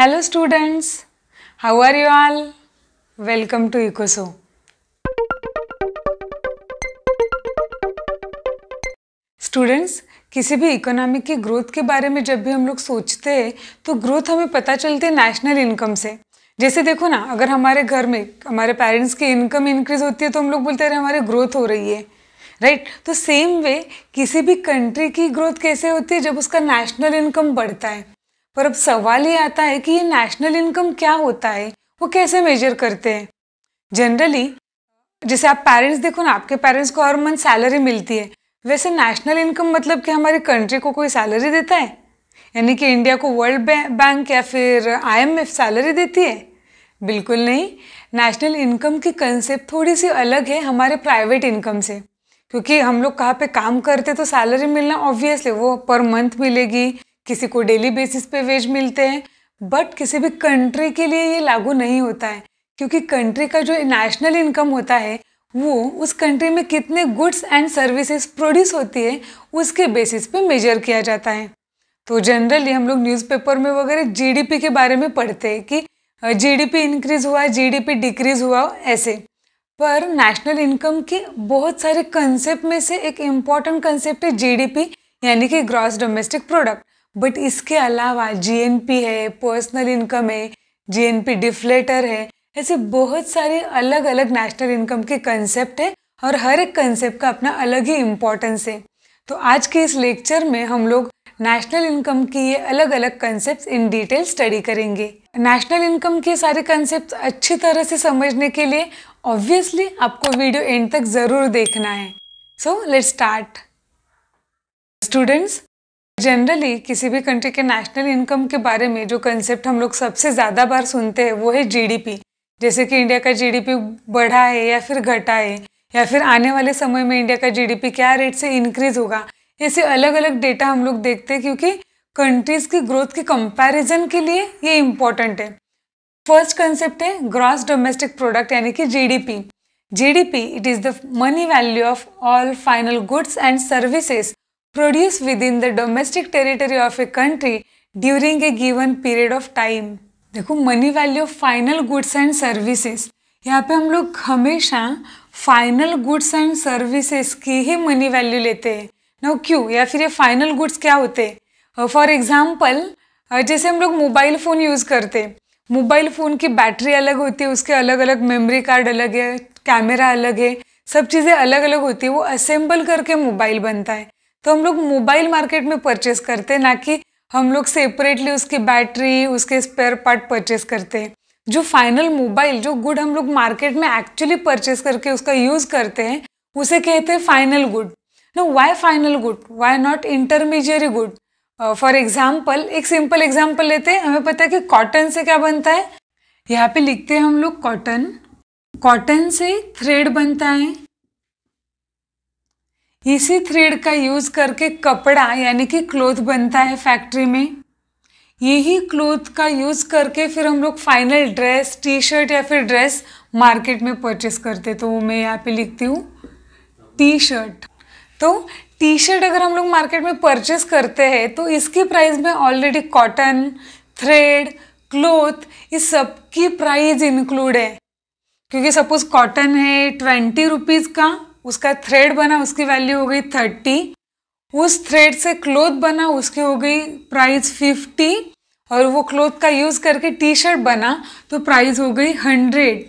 Hello students how are you all welcome to इकोसो students किसी भी इकोनॉमी की ग्रोथ के बारे में जब भी हम लोग सोचते हैं तो ग्रोथ हमें पता चलती है नेशनल इनकम से जैसे देखो ना अगर हमारे घर में हमारे पेरेंट्स की इनकम इंक्रीज होती है तो हम लोग बोलते हैं हमारी ग्रोथ हो रही है राइट right? तो सेम वे किसी भी कंट्री की ग्रोथ कैसे होती है जब उसका नेशनल इनकम बढ़ता है पर अब सवाल ये आता है कि ये नेशनल इनकम क्या होता है वो कैसे मेजर करते हैं जनरली जैसे आप पेरेंट्स देखो ना आपके पेरेंट्स को हर मंथ सैलरी मिलती है वैसे नेशनल इनकम मतलब कि हमारी कंट्री को कोई सैलरी देता है यानी कि इंडिया को वर्ल्ड बैंक या फिर आईएमएफ सैलरी देती है बिल्कुल नहीं नेशनल इनकम की कंसेप्ट थोड़ी सी अलग है हमारे प्राइवेट इनकम से क्योंकि हम लोग कहाँ पे काम करते तो सैलरी मिलना ऑब्वियसली वो पर मंथ मिलेगी किसी को डेली बेसिस पे वेज मिलते हैं बट किसी भी कंट्री के लिए ये लागू नहीं होता है क्योंकि कंट्री का जो नेशनल इनकम होता है वो उस कंट्री में कितने गुड्स एंड सर्विसेज प्रोड्यूस होती है उसके बेसिस पे मेजर किया जाता है तो जनरली हम लोग न्यूज़पेपर में वगैरह जीडीपी के बारे में पढ़ते हैं कि जीडीपी इंक्रीज़ हुआ जीडीपी डिक्रीज़ हुआ ऐसे पर नेशनल इनकम के बहुत सारे कंसेप्ट में से एक इम्पॉर्टेंट कंसेप्ट है जीडीपी यानी कि ग्रॉस डोमेस्टिक प्रोडक्ट बट इसके अलावा जीएनपी है पर्सनल इनकम है जीएनपी डिफ्लेटर है ऐसे बहुत सारे अलग अलग नेशनल इनकम के कंसेप्ट है और हर एक कंसेप्ट का अपना अलग ही इम्पोर्टेंस है तो आज के इस लेक्चर में हम लोग नेशनल इनकम की ये अलग अलग कंसेप्ट इन डिटेल स्टडी करेंगे नेशनल इनकम के सारे कंसेप्ट अच्छी तरह से समझने के लिए ऑब्वियसली आपको वीडियो एंड तक ज़रूर देखना है so let start students generally किसी भी कंट्री के नेशनल इनकम के बारे में जो कंसेप्ट हम लोग सबसे ज़्यादा बार सुनते हैं वो है जीडीपी जैसे कि इंडिया का जीडीपी बढ़ा है या फिर घटा है या फिर आने वाले समय में इंडिया का जीडीपी क्या रेट से इंक्रीज होगा ऐसे अलग अलग डेटा हम लोग देखते हैं क्योंकि कंट्रीज़ की ग्रोथ की कंपेरिजन के लिए ये इंपॉर्टेंट है फर्स्ट कंसेप्ट है ग्रॉस डोमेस्टिक प्रोडक्ट यानी कि G D it is the money value of all final goods and services produced within the domestic territory of a country during a given period of time. देखो money value of final goods and services यहाँ पे हम लोग हमेशा final goods and services की ही money value लेते हैं no क्यों या फिर ये फाइनल गुड्स क्या होते हैं फॉर एग्जाम्पल जैसे हम लोग मोबाइल फ़ोन यूज़ करते हैं मोबाइल फ़ोन की बैटरी अलग होती है उसके अलग अलग मेमोरी कार्ड अलग है कैमरा अलग है सब चीज़ें अलग अलग होती है वो असेंबल करके मोबाइल बनता है तो हम लोग मोबाइल मार्केट में परचेस करते हैं ना कि हम लोग सेपरेटली उसकी बैटरी उसके स्पेयर पार्ट परचेस करते हैं जो फाइनल मोबाइल जो गुड हम लोग मार्केट में एक्चुअली परचेस करके उसका यूज़ करते हैं उसे कहते हैं फाइनल गुड ना why final good why not intermediary good for example एक सिंपल एग्जाम्पल लेते हैं हमें पता है कि कॉटन से क्या बनता है यहाँ पे लिखते हैं हम लोग कॉटन कॉटन से थ्रेड बनता है इसी थ्रेड का यूज़ करके कपड़ा यानी कि क्लोथ बनता है फैक्ट्री में यही क्लोथ का यूज़ करके फिर हम लोग फाइनल ड्रेस टी शर्ट या फिर ड्रेस मार्केट में परचेस करते तो वो मैं यहाँ पे लिखती हूँ टी शर्ट तो टी शर्ट अगर हम लोग मार्केट में परचेस करते हैं तो इसकी प्राइस में ऑलरेडी कॉटन थ्रेड क्लोथ इस सब की प्राइस इंक्लूड है क्योंकि सपोज कॉटन है ट्वेंटी रुपीज़ का उसका थ्रेड बना उसकी वैल्यू हो गई थर्टी उस थ्रेड से क्लोथ बना उसकी हो गई प्राइस फिफ्टी और वो क्लोथ का यूज़ करके टी शर्ट बना तो प्राइस हो गई हंड्रेड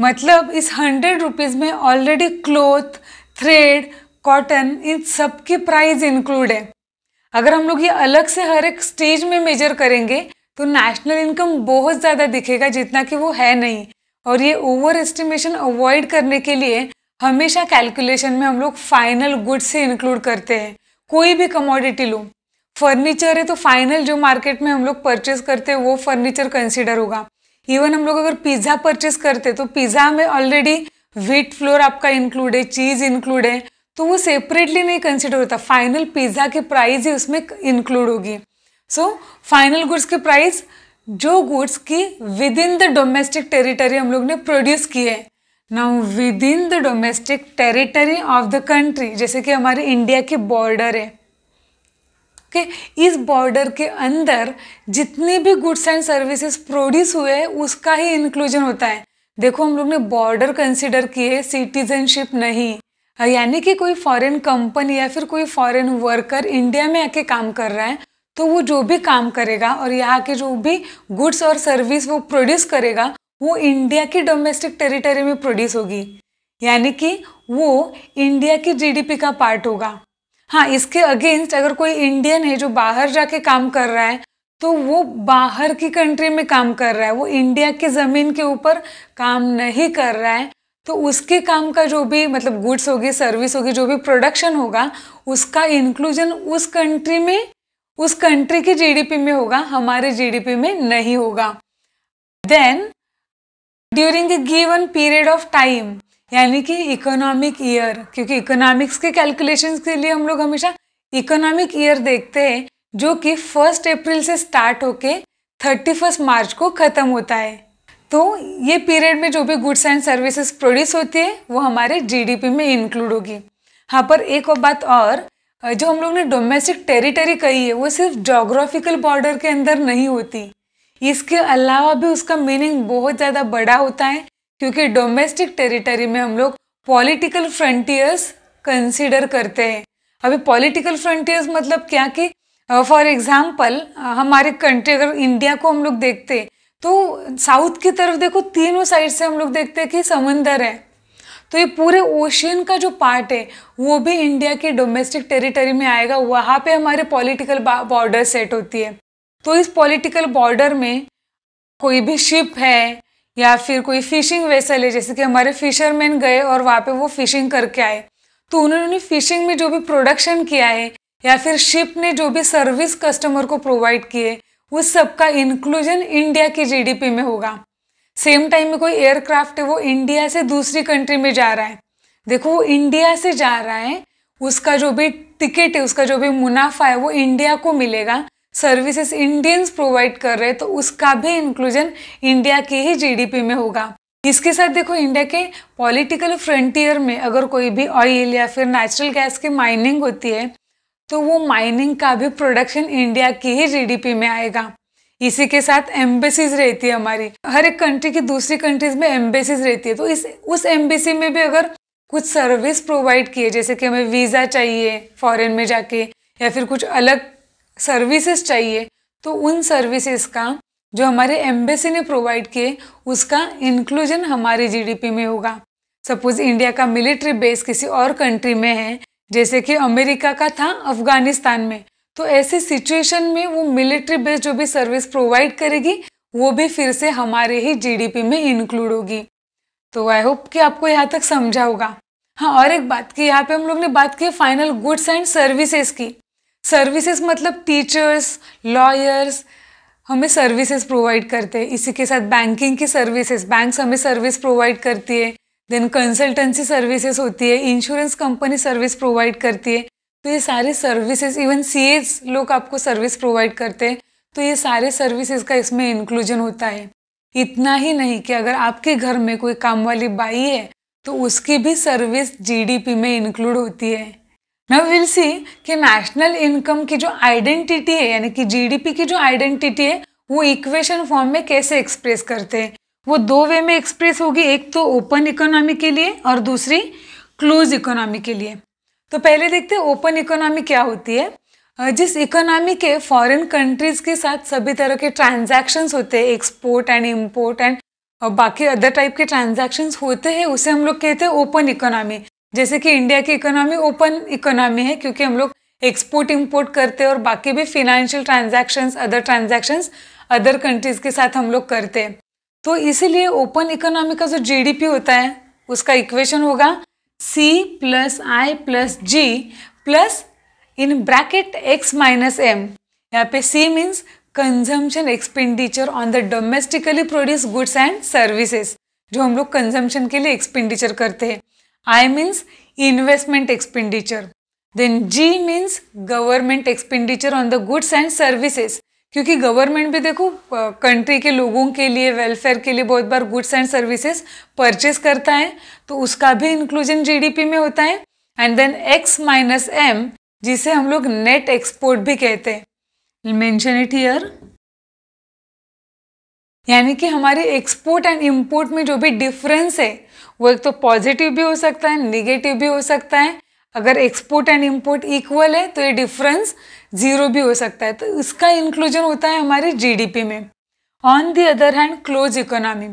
मतलब इस हंड्रेड रुपीज़ में ऑलरेडी क्लोथ थ्रेड कॉटन इन सब की प्राइस इंक्लूड है अगर हम लोग ये अलग से हर एक स्टेज में मेजर करेंगे तो नेशनल इनकम बहुत ज़्यादा दिखेगा जितना कि वो है नहीं और ये ओवर एस्टिमेशन अवॉइड करने के लिए हमेशा कैलकुलेशन में हम लोग फाइनल गुड्स से इंक्लूड करते हैं कोई भी कमोडिटी लो फर्नीचर है तो फाइनल जो मार्केट में हम लोग परचेस करते हैं वो फर्नीचर कंसिडर होगा इवन हम लोग अगर पिज़्ज़ा परचेस करते तो पिज़्ज़ा में ऑलरेडी व्हीट फ्लोर आपका इंक्लूड है चीज़ इंक्लूड है तो वो सेपरेटली नहीं कंसिडर होता फाइनल पिज़्ज़ा की प्राइस ही उसमें इंक्लूड होगी सो फाइनल गुड्स की प्राइस जो गुड्स की within the domestic territory हम लोग ने प्रोड्यूस किए हैं now within the domestic territory of the country जैसे कि हमारे इंडिया के बॉर्डर है ओके okay? इस बॉर्डर के अंदर जितने भी गुड्स एंड सर्विसेज प्रोड्यूस हुए हैं उसका ही इंक्लूजन होता है देखो हम लोग ने बॉर्डर कंसिडर किए सिटीजनशिप नहीं यानी कि कोई फॉरेन कंपनी या फिर कोई फॉरेन वर्कर इंडिया में आके काम कर रहा है तो वो जो भी काम करेगा और यहाँ के जो भी गुड्स और सर्विस वो प्रोड्यूस करेगा वो इंडिया की डोमेस्टिक टेरिटरी में प्रोड्यूस होगी यानी कि वो इंडिया की जीडीपी का पार्ट होगा हाँ इसके अगेंस्ट अगर कोई इंडियन है जो बाहर जाके काम कर रहा है तो वो बाहर की कंट्री में काम कर रहा है वो इंडिया की ज़मीन के ऊपर काम नहीं कर रहा है तो उसके काम का जो भी मतलब गुड्स होगी सर्विस होगी जो भी प्रोडक्शन होगा उसका इंक्लूजन उस कंट्री में उस कंट्री की जीडीपी में होगा हमारे जीडीपी में नहीं होगा then during a given period of time यानी कि इकोनॉमिक ईयर क्योंकि इकोनॉमिक्स के कैलकुलेशंस के लिए हम लोग हमेशा इकोनॉमिक ईयर देखते हैं जो कि फर्स्ट अप्रैल से स्टार्ट होके थर्टी फर्स्ट मार्च को ख़त्म होता है तो ये पीरियड में जो भी गुड्स एंड सर्विसेज प्रोड्यूस होती है वो हमारे जीडीपी में इंक्लूड होगी हाँ पर एक और बात और जो हम लोग ने डोमेस्टिक टेरिटरी कही है वो सिर्फ जोग्राफिकल बॉर्डर के अंदर नहीं होती इसके अलावा भी उसका मीनिंग बहुत ज़्यादा बड़ा होता है क्योंकि डोमेस्टिक टेरिटरी में हम लोग पॉलिटिकल फ्रंटियर्स कंसिडर करते हैं अभी पॉलिटिकल फ्रंटियर्स मतलब क्या कि फॉर एग्जाम्पल हमारे कंट्री अगर इंडिया को हम लोग देखते हैं तो साउथ की तरफ देखो तीनों साइड से हम लोग देखते हैं कि समंदर है तो ये पूरे ओशियन का जो पार्ट है वो भी इंडिया के डोमेस्टिक टेरिटरी में आएगा वहाँ पे हमारे पॉलिटिकल बॉर्डर सेट होती है तो इस पॉलिटिकल बॉर्डर में कोई भी शिप है या फिर कोई फिशिंग वेसल है जैसे कि हमारे फिशरमैन गए और वहाँ पे वो फिशिंग करके आए तो उन्होंने फिशिंग में जो भी प्रोडक्शन किया है या फिर शिप ने जो भी सर्विस कस्टमर को प्रोवाइड किए उस सब का इंक्लूजन इंडिया की जीडीपी में होगा सेम टाइम में कोई एयरक्राफ्ट है वो इंडिया से दूसरी कंट्री में जा रहा है देखो वो इंडिया से जा रहा है उसका जो भी टिकट है उसका जो भी मुनाफा है वो इंडिया को मिलेगा सर्विसेज इंडियंस प्रोवाइड कर रहे हैं तो उसका भी इंक्लूजन इंडिया के ही जीडीपी में होगा इसके साथ देखो इंडिया के पॉलिटिकल फ्रंटियर में अगर कोई भी ऑयल या फिर नेचुरल गैस की माइनिंग होती है तो वो माइनिंग का भी प्रोडक्शन इंडिया की ही जीडीपी में आएगा इसी के साथ एम्बेसीज रहती है हमारी हर एक कंट्री की दूसरी कंट्रीज में एम्बेसीज रहती है तो इस उस एम्बेसी में भी अगर कुछ सर्विस प्रोवाइड किए जैसे कि हमें वीज़ा चाहिए फॉरेन में जाके या फिर कुछ अलग सर्विसेज चाहिए तो उन सर्विसेज का जो हमारे एम्बेसी ने प्रोवाइड किए उसका इंक्लूजन हमारे जीडीपी में होगा सपोज इंडिया का मिलिट्री बेस किसी और कंट्री में है जैसे कि अमेरिका का था अफगानिस्तान में तो ऐसी सिचुएशन में वो मिलिट्री बेस जो भी सर्विस प्रोवाइड करेगी वो भी फिर से हमारे ही जीडीपी में इंक्लूड होगी तो आई होप कि आपको यहाँ तक समझा होगा हाँ और एक बात कि यहाँ पे हम लोग ने बात की फाइनल गुड्स एंड सर्विसेज की सर्विसेज मतलब टीचर्स लॉयर्स हमें सर्विसेज प्रोवाइड करते हैं इसी के साथ बैंकिंग की सर्विसेज बैंक्स हमें सर्विस प्रोवाइड करती है देन कंसल्टेंसी सर्विसेज होती है इंश्योरेंस कंपनी सर्विस प्रोवाइड करती है तो ये सारी सर्विसेज इवन सी लोग आपको सर्विस प्रोवाइड करते हैं तो ये सारे सर्विसेज का इसमें इंक्लूजन होता है इतना ही नहीं कि अगर आपके घर में कोई काम वाली बाई है तो उसकी भी सर्विस जीडीपी में इंक्लूड होती है नाउ विल सी कि नेशनल इनकम की जो आइडेंटिटी है यानी कि जीडीपी की जो आइडेंटिटी है वो इक्वेशन फॉर्म में कैसे एक्सप्रेस करते हैं वो दो वे में एक्सप्रेस होगी एक तो ओपन इकोनॉमी के लिए और दूसरी क्लोज इकोनॉमी के लिए तो पहले देखते हैं ओपन इकोनॉमी क्या होती है जिस इकोनॉमी के फॉरेन कंट्रीज़ के साथ सभी तरह के ट्रांजैक्शंस होते हैं एक्सपोर्ट एंड इम्पोर्ट एंड बाकी अदर टाइप के ट्रांजैक्शंस होते हैं उसे हम लोग कहते हैं ओपन इकोनॉमी जैसे कि इंडिया की इकोनॉमी ओपन इकोनॉमी है क्योंकि हम लोग एक्सपोर्ट इम्पोर्ट करते हैं और बाकी भी financial transactions other transactions other countries के साथ हम लोग करते हैं तो इसीलिए ओपन इकोनॉमी का जो जीडीपी होता है उसका इक्वेशन होगा C plus I plus G plus in bracket X minus M यहाँ पे C means consumption expenditure on the domestically produce goods and services जो हम लोग कंजम्पशन के लिए एक्सपेंडिचर करते हैं I means investment expenditure. Then G means government expenditure on the goods and services. क्योंकि गवर्नमेंट भी देखो कंट्री के लोगों के लिए वेलफेयर के लिए बहुत बार गुड्स एंड सर्विसेज परचेज करता है तो उसका भी इंक्लूजन जीडीपी में होता है and then X minus M जिसे हम लोग नेट एक्सपोर्ट भी कहते हैं मेंशन इट हियर यानी कि हमारे एक्सपोर्ट एंड इम्पोर्ट में जो भी डिफरेंस है वो एक तो पॉजिटिव भी हो सकता है निगेटिव भी हो सकता है अगर एक्सपोर्ट एंड इम्पोर्ट इक्वल है तो ये डिफरेंस ज़ीरो भी हो सकता है तो इसका इंक्लूजन होता है हमारे जीडीपी में on the other hand close economy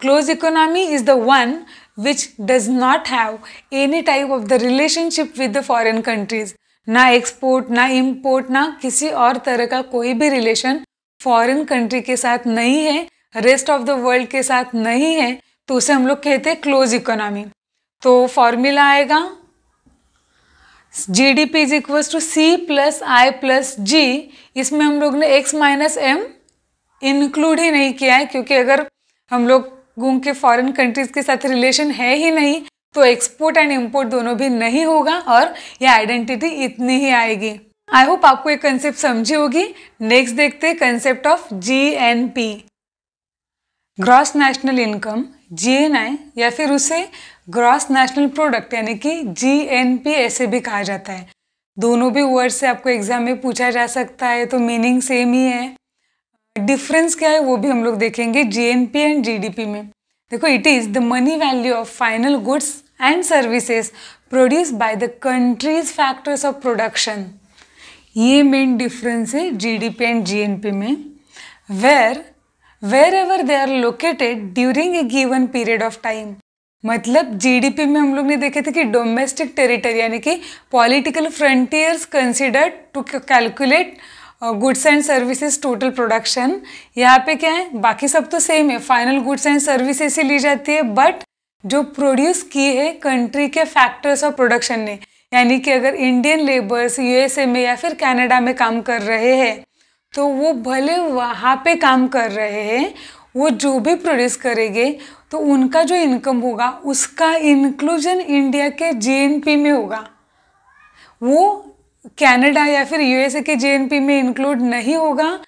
close economy is the one which does not have any type of the relationship with the foreign countries ना एक्सपोर्ट ना इम्पोर्ट ना किसी और तरह का कोई भी रिलेशन फॉरेन कंट्री के साथ नहीं है रेस्ट ऑफ द वर्ल्ड के साथ नहीं है तो उसे हम लोग कहते हैं क्लोज इकोनॉमी तो फॉर्मूला आएगा G D P is equals to C plus I plus G इसमें हम लोग ने एक्स माइनस एम इंक्लूड ही नहीं किया है क्योंकि अगर हम लोग गुंग के फॉरेन कंट्रीज़ के साथ रिलेशन है ही नहीं तो एक्सपोर्ट एंड इम्पोर्ट दोनों भी नहीं होगा और यह आइडेंटिटी इतनी ही आएगी आई होप आपको ये कंसेप्ट समझी होगी नेक्स्ट देखते हैं concept of G N P gross national income GNI या फिर उसे ग्रॉस नेशनल प्रोडक्ट यानी कि जीएनपी ऐसे भी कहा जाता है दोनों भी वर्ड से आपको एग्जाम में पूछा जा सकता है तो मीनिंग सेम ही है डिफरेंस क्या है वो भी हम लोग देखेंगे जीएनपी एंड जीडीपी में देखो it is the money value of final goods and services produce by the countries factors of production ये मेन डिफरेंस है जीडीपी एंड जीएनपी में where wherever they are located during a given period of time. मतलब GDP में हम लोग ने देखे थे कि डोमेस्टिक टेरिटरी यानी कि political frontiers considered to calculate goods and services total production यहाँ पे क्या है बाकी सब तो सेम है फाइनल गुड्स एंड सर्विसेज ही ली जाती है बट जो प्रोड्यूस की है कंट्री के फैक्टर्स ऑफ प्रोडक्शन ने यानी कि अगर इंडियन लेबर्स यूएसए में या फिर कनाडा में काम कर रहे हैं तो वो भले वहाँ पे काम कर रहे हैं वो जो भी प्रोड्यूस करेंगे तो उनका जो इनकम होगा उसका इंक्लूजन इंडिया के जीएनपी में होगा वो कनाडा या फिर यूएसए के जीएनपी में इंक्लूड नहीं होगा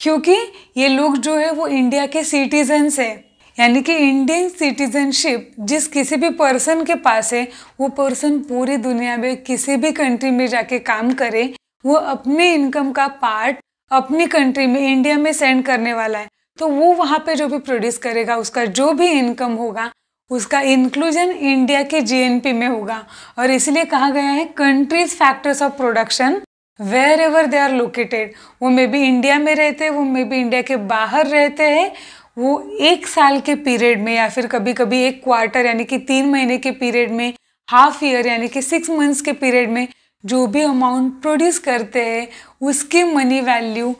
क्योंकि ये लोग जो है वो इंडिया के सिटीजन्स हैं यानी कि इंडियन सिटीजनशिप जिस किसी भी पर्सन के पास है वो पर्सन पूरी दुनिया में किसी भी कंट्री में जाके काम करे वो अपने इनकम का पार्ट अपनी कंट्री में इंडिया में सेंड करने वाला है तो वो वहाँ पे जो भी प्रोड्यूस करेगा उसका जो भी इनकम होगा उसका इंक्लूजन इंडिया के जीएनपी में होगा और इसलिए कहा गया है countries factors of production wherever they are located वो मे बी इंडिया में रहते हैं वो मे बी इंडिया के बाहर रहते हैं वो एक साल के पीरियड में या फिर कभी कभी एक क्वार्टर यानी कि तीन महीने के पीरियड में हाफ ईयर यानी कि सिक्स मंथ्स के पीरियड में जो भी अमाउंट प्रोड्यूस करते हैं उसकी मनी वैल्यू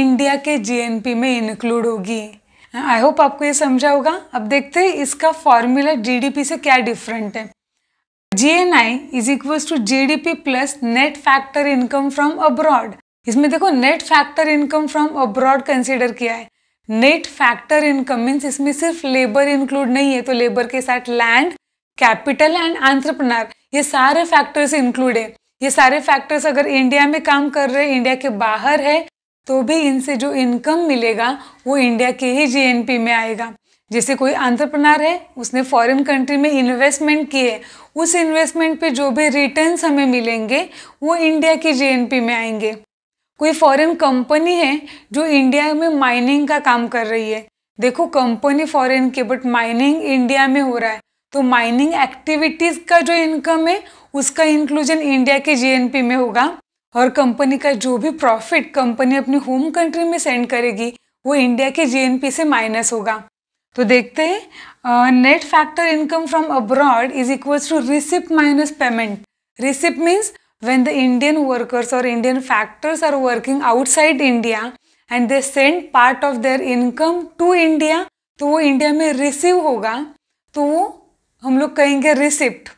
इंडिया के जीएनपी में इंक्लूड होगी आई होप आपको ये समझा होगा अब देखते हैं इसका फॉर्मूला जीडीपी से क्या डिफरेंट है G N I is equals to G D P plus net factor income from abroad इसमें देखो net factor income from abroad consider किया है नेट फैक्टर इनकम मीन्स इसमें सिर्फ लेबर इंक्लूड नहीं है तो लेबर के साथ लैंड कैपिटल एंड आंट्रप्रनर ये सारे फैक्टर्स इंक्लूड है ये सारे फैक्टर्स अगर इंडिया में काम कर रहे इंडिया के बाहर है तो भी इनसे जो इनकम मिलेगा वो इंडिया के ही जीएनपी में आएगा जैसे कोई आंट्रप्रनार है उसने फॉरेन कंट्री में इन्वेस्टमेंट किए उस इन्वेस्टमेंट पे जो भी रिटर्न हमें मिलेंगे वो इंडिया के जीएनपी में आएंगे कोई फॉरेन कंपनी है जो इंडिया में माइनिंग का काम कर रही है देखो कंपनी फॉरेन के बट माइनिंग इंडिया में हो रहा है तो माइनिंग एक्टिविटीज़ का जो इनकम है उसका इंक्लूजन इंडिया के जीएनपी में होगा और कंपनी का जो भी प्रॉफिट कंपनी अपनी होम कंट्री में सेंड करेगी वो इंडिया के जीएनपी से माइनस होगा तो देखते हैं net factor income from abroad is equals to receipt minus payment receipt means when the Indian workers और Indian factors are working outside India and they send part of their income to India तो वो India में receive होगा तो वो हम लोग कहेंगे receipt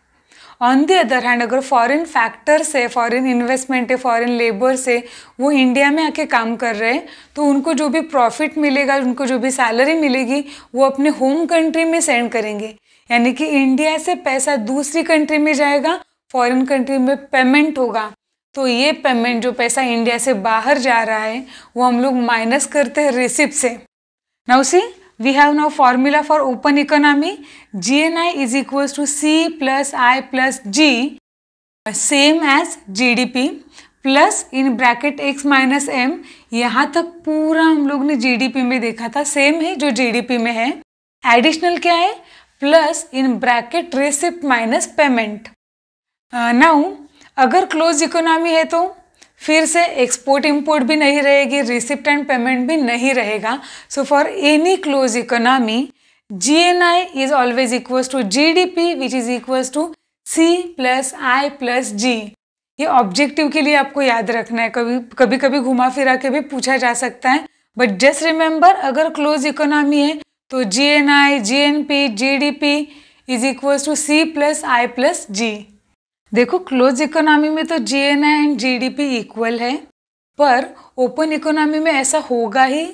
on the other hand अगर फॉरेन फैक्टर से फॉरेन इन्वेस्टमेंट है फॉरेन लेबर से वो इंडिया में आके काम कर रहे हैं तो उनको जो भी प्रॉफिट मिलेगा उनको जो भी सैलरी मिलेगी वो अपने होम कंट्री में सेंड करेंगे यानी कि इंडिया से पैसा दूसरी कंट्री में जाएगा फॉरेन कंट्री में पेमेंट होगा तो ये पेमेंट जो पैसा इंडिया से बाहर जा रहा है वो हम लोग माइनस करते हैं रिसिप्ट से now see we have now formula for open economy. GNI is equals to C plus I plus G, same as GDP, plus in bracket X minus M यहाँ तक पूरा हम लोग ने जीडीपी में देखा था सेम है जो जीडीपी में है एडिशनल क्या है plus in bracket receipt minus payment now अगर क्लोज इकोनॉमी है तो फिर से एक्सपोर्ट इंपोर्ट भी नहीं रहेगी रिसिप्ट एंड पेमेंट भी नहीं रहेगा so for any close economy G N I is always equals to G D P which is equals to C plus I plus G ये ऑब्जेक्टिव के लिए आपको याद रखना है कभी कभी कभी घुमा फिरा के भी पूछा जा सकता है बट जस्ट रिमेंबर अगर क्लोज इकोनॉमी है तो G N I G N P G D P is equals to C plus I plus G देखो क्लोज इकोनॉमी में तो G N I and G D P equal है पर open economy में ऐसा होगा ही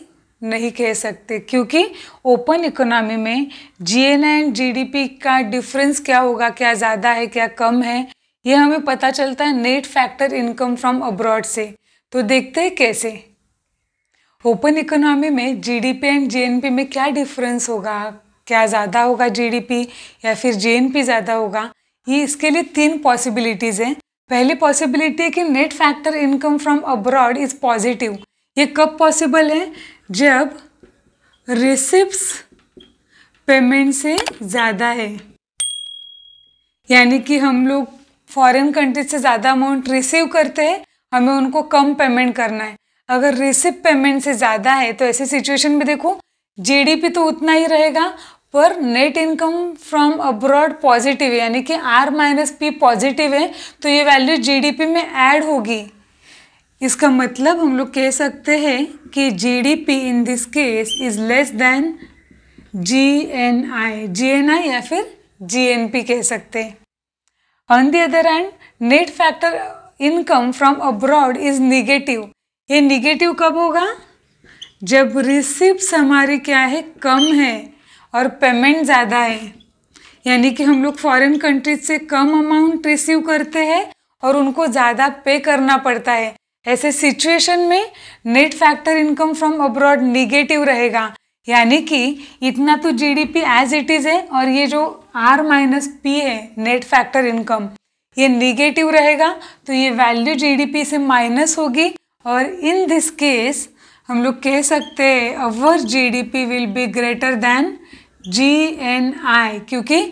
नहीं कह सकते क्योंकि ओपन इकोनॉमी में G N I and G D P का डिफरेंस क्या होगा क्या ज़्यादा है क्या कम है ये हमें पता चलता है net factor income from abroad से तो देखते हैं कैसे ओपन इकोनॉमी में जीडीपी एंड जीएनपी में क्या डिफरेंस होगा क्या ज़्यादा होगा जीडीपी या फिर जीएनपी ज़्यादा होगा ये इसके लिए तीन पॉसिबिलिटीज़ हैं पहली पॉसिबिलिटी है कि net factor income from abroad is positive ये कब पॉसिबल है जब रिसिप्स पेमेंट से ज़्यादा है यानी कि हम लोग फॉरेन कंट्री से ज़्यादा अमाउंट रिसीव करते हैं हमें उनको कम पेमेंट करना है अगर रिसिप पेमेंट से ज़्यादा है तो ऐसी सिचुएशन में देखो जीडीपी तो उतना ही रहेगा पर net income from abroad positive है यानी कि आर माइनस पी पॉजिटिव है तो ये वैल्यू जीडीपी में ऐड होगी इसका मतलब हम लोग कह सकते हैं कि GDP in this case is less than G N I G N I या फिर जी एन पी कह सकते हैं on the other hand net factor income from abroad is negative ये निगेटिव कब होगा जब रिसिप्ट हमारी क्या है कम है और पेमेंट ज़्यादा है यानी कि हम लोग फॉरेन कंट्रीज से कम अमाउंट रिसीव करते हैं और उनको ज़्यादा पे करना पड़ता है ऐसे सिचुएशन में net factor income from abroad negative रहेगा यानी कि इतना तो जीडीपी एज इट इज़ है और ये जो आर माइनस पी है नेट फैक्टर इनकम ये निगेटिव रहेगा तो ये वैल्यू जीडीपी से माइनस होगी और इन दिस केस हम लोग कह सकते हैं our GDP will be greater than G N I क्योंकि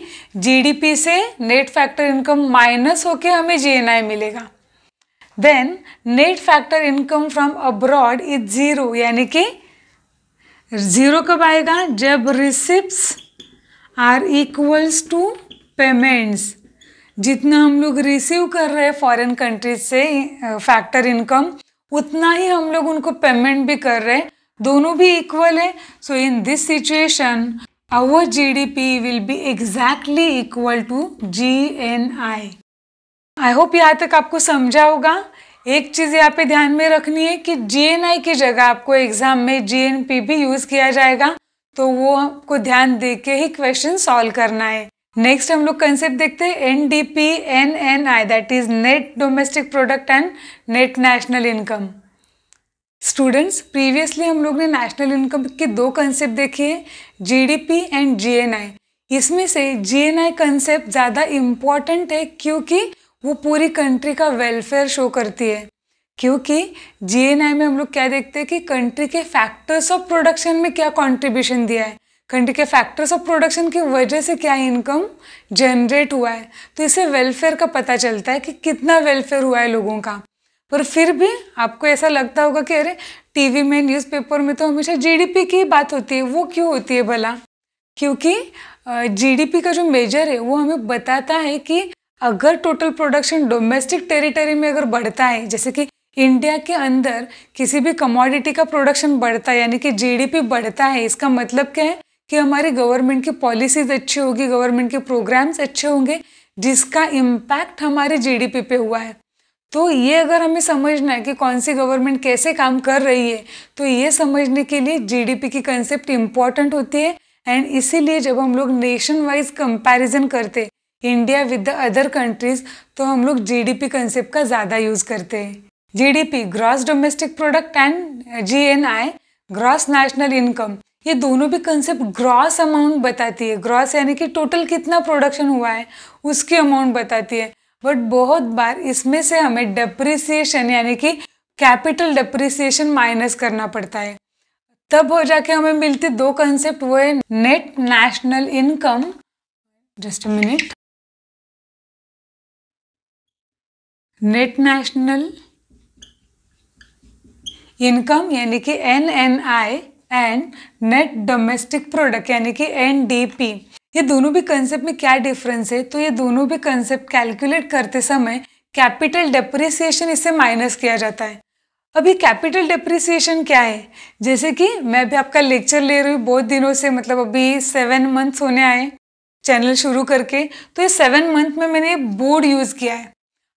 पी से नेट फैक्टर इनकम माइनस होके हमें जी एन आई मिलेगा then net factor income from abroad is zero यानी कि ज़ीरो कब आएगा जब receipts are equals to payments जितना हम लोग रिसीव कर रहे हैं फॉरेन कंट्रीज से फैक्टर इनकम उतना ही हम लोग उनको पेमेंट भी कर रहे हैं दोनों भी इक्वल है so in this situation our GDP will be exactly equal to GNI. I hope यहाँ तक आपको समझा होगा एक चीज़ यहाँ पे ध्यान में रखनी है कि GNI की जगह आपको एग्ज़ाम में GNP भी यूज़ किया जाएगा तो वो आपको ध्यान दे के ही क्वेश्चन सॉल्व करना है नेक्स्ट हम लोग कंसेप्ट देखते हैं N D P N N I that is net domestic product and net national income students previously हम लोग ने नेशनल इनकम के दो कंसेप्ट देखे हैं जीडीपी एंड जीएनआई इसमें से जीएनआई कंसेप्ट ज़्यादा इम्पॉर्टेंट है क्योंकि वो पूरी कंट्री का वेलफेयर शो करती है क्योंकि जीएनआई में हम लोग क्या देखते हैं कि कंट्री के फैक्टर्स ऑफ प्रोडक्शन में क्या कॉन्ट्रीब्यूशन दिया है कंट्री के फैक्टर्स ऑफ प्रोडक्शन की वजह से क्या इनकम जनरेट हुआ है तो इसे वेलफेयर का पता चलता है कि कितना वेलफेयर हुआ है लोगों का पर फिर भी आपको ऐसा लगता होगा कि अरे टीवी में न्यूज़पेपर में तो हमेशा जीडीपी की बात होती है वो क्यों होती है भला क्योंकि जीडीपी का जो मेजर है वो हमें बताता है कि अगर टोटल प्रोडक्शन डोमेस्टिक टेरिटरी में अगर बढ़ता है जैसे कि इंडिया के अंदर किसी भी कमोडिटी का प्रोडक्शन बढ़ता है यानी कि जी बढ़ता है इसका मतलब क्या है कि हमारी गवर्नमेंट की पॉलिसीज़ अच्छी होगी गवर्नमेंट के प्रोग्राम्स अच्छे होंगे जिसका इम्पैक्ट हमारे जीडीपी पे हुआ है तो ये अगर हमें समझना है कि कौन सी गवर्नमेंट कैसे काम कर रही है तो ये समझने के लिए जीडीपी की कंसेप्ट इम्पॉर्टेंट होती है एंड इसीलिए जब हम लोग नेशन वाइज कंपैरिजन करते India with the other countries तो हम लोग जीडीपी कंसेप्ट का ज़्यादा यूज़ करते हैं GDP gross domestic product and I gross national income ये दोनों भी कंसेप्ट ग्रॉस अमाउंट बताती है ग्रॉस यानी कि टोटल कितना प्रोडक्शन हुआ है उसकी अमाउंट बताती है बट बहुत बार इसमें से हमें डेप्रिसिएशन यानी कि कैपिटल डेप्रिसिएशन माइनस करना पड़ता है तब हो जाके हमें मिलते दो कंसेप्ट वो है net national income just minute net national income यानी कि N N I and net domestic product यानी कि एन डी पी ये दोनों भी कंसेप्ट में क्या डिफरेंस है तो ये दोनों भी कंसेप्ट कैलकुलेट करते समय कैपिटल डेप्रिसिएशन इसे माइनस किया जाता है अभी कैपिटल डेप्रिसिएशन क्या है जैसे कि मैं भी आपका लेक्चर ले रही हूँ बहुत दिनों से मतलब अभी सेवन मंथ्स होने आए चैनल शुरू करके तो ये सेवन मंथ में मैंने बोर्ड यूज़ किया है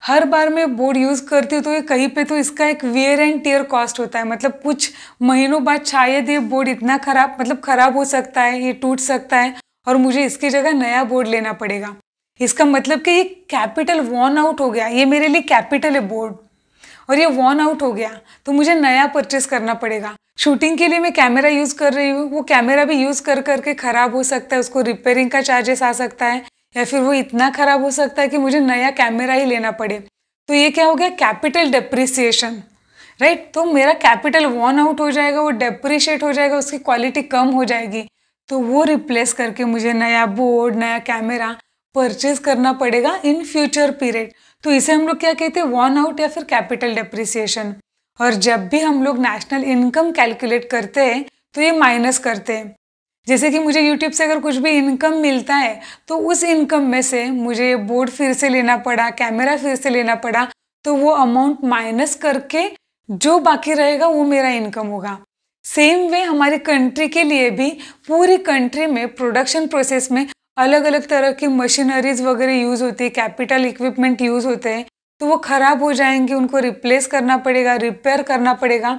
हर बार मैं बोर्ड यूज़ करती हूँ तो ये कहीं पे तो इसका एक वेयर एंड टेयर कॉस्ट होता है मतलब कुछ महीनों बाद शायद ये बोर्ड इतना ख़राब मतलब ख़राब हो सकता है ये टूट सकता है और मुझे इसकी जगह नया बोर्ड लेना पड़ेगा इसका मतलब कि ये कैपिटल वॉर्न आउट हो गया ये मेरे लिए कैपिटल है बोर्ड और ये वॉर्न आउट हो गया तो मुझे नया परचेस करना पड़ेगा शूटिंग के लिए मैं कैमरा यूज़ कर रही हूँ वो कैमरा भी यूज़ कर करके ख़राब हो सकता है उसको रिपेयरिंग का चार्जेस आ सकता है या फिर वो इतना ख़राब हो सकता है कि मुझे नया कैमरा ही लेना पड़े तो ये क्या हो गया कैपिटल डेप्रिसिएशन राइट तो मेरा कैपिटल वॉर्न आउट हो जाएगा वो डेप्रिशिएट हो जाएगा उसकी क्वालिटी कम हो जाएगी तो वो रिप्लेस करके मुझे नया बोर्ड नया कैमरा परचेज करना पड़ेगा इन फ्यूचर पीरियड तो इसे हम लोग क्या कहते हैं वॉन आउट या फिर कैपिटल डेप्रिसिएशन और जब भी हम लोग नेशनल इनकम कैलकुलेट करते हैं तो ये माइनस करते हैं जैसे कि मुझे यूट्यूब से अगर कुछ भी इनकम मिलता है तो उस इनकम में से मुझे ये बोर्ड फिर से लेना पड़ा कैमरा फिर से लेना पड़ा तो वो अमाउंट माइनस करके जो बाकी रहेगा वो मेरा इनकम होगा सेम वे हमारे कंट्री के लिए भी पूरी कंट्री में प्रोडक्शन प्रोसेस में अलग अलग तरह की मशीनरीज वगैरह यूज़ होती है कैपिटल इक्विपमेंट यूज़ होते हैं तो वो ख़राब हो जाएंगे उनको रिप्लेस करना पड़ेगा रिपेयर करना पड़ेगा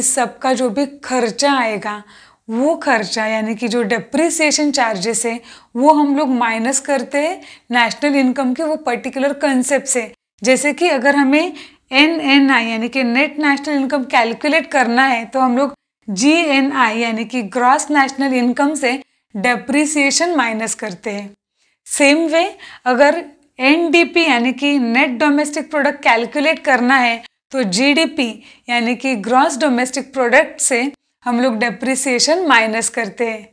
इस सब का जो भी खर्चा आएगा वो खर्चा यानी कि जो डिप्रिसिएशन चार्जेस है वो हम लोग माइनस करते हैं नेशनल इनकम के वो पर्टिकुलर कंसेप्ट से जैसे कि अगर हमें एन एन आई यानी कि नेट नेशनल इनकम कैलकुलेट करना है तो हम लोग आई यानी कि ग्रॉस नेशनल इनकम से डेप्रिसिएशन माइनस करते हैं सेम वे अगर पी यानी कि नेट डोमेस्टिक प्रोडक्ट कैलकुलेट करना है तो पी यानी कि ग्रॉस डोमेस्टिक प्रोडक्ट से हम लोग डेप्रिसिएशन माइनस करते हैं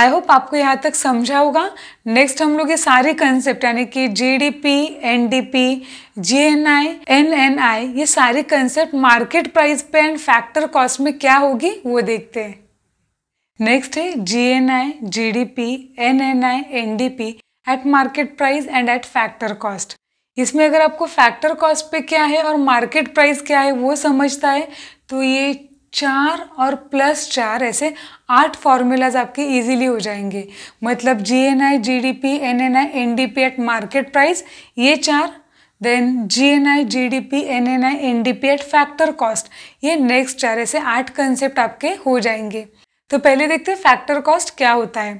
आई होप आपको यहाँ तक समझा होगा नेक्स्ट हम लोग ये सारे कंसेप्ट यानी कि G D P N D P G N I N N I ये सारे कंसेप्ट मार्केट प्राइस पे एंड फैक्टर कॉस्ट में क्या होगी वो देखते हैं नेक्स्ट है G N I G D P N N I N D P at market price and at factor cost इसमें अगर आपको फैक्टर कॉस्ट पे क्या है और मार्केट प्राइस क्या है वो समझता है तो ये चार और प्लस चार ऐसे आठ फार्मूलाज आपके इजीली हो जाएंगे मतलब GNI GDP NNI NDP at market price ये चार then G N I G D P N N I N D P at factor cost ये नेक्स्ट चार ऐसे आठ कंसेप्ट आपके हो जाएंगे तो पहले देखते हैं फैक्टर कॉस्ट क्या होता है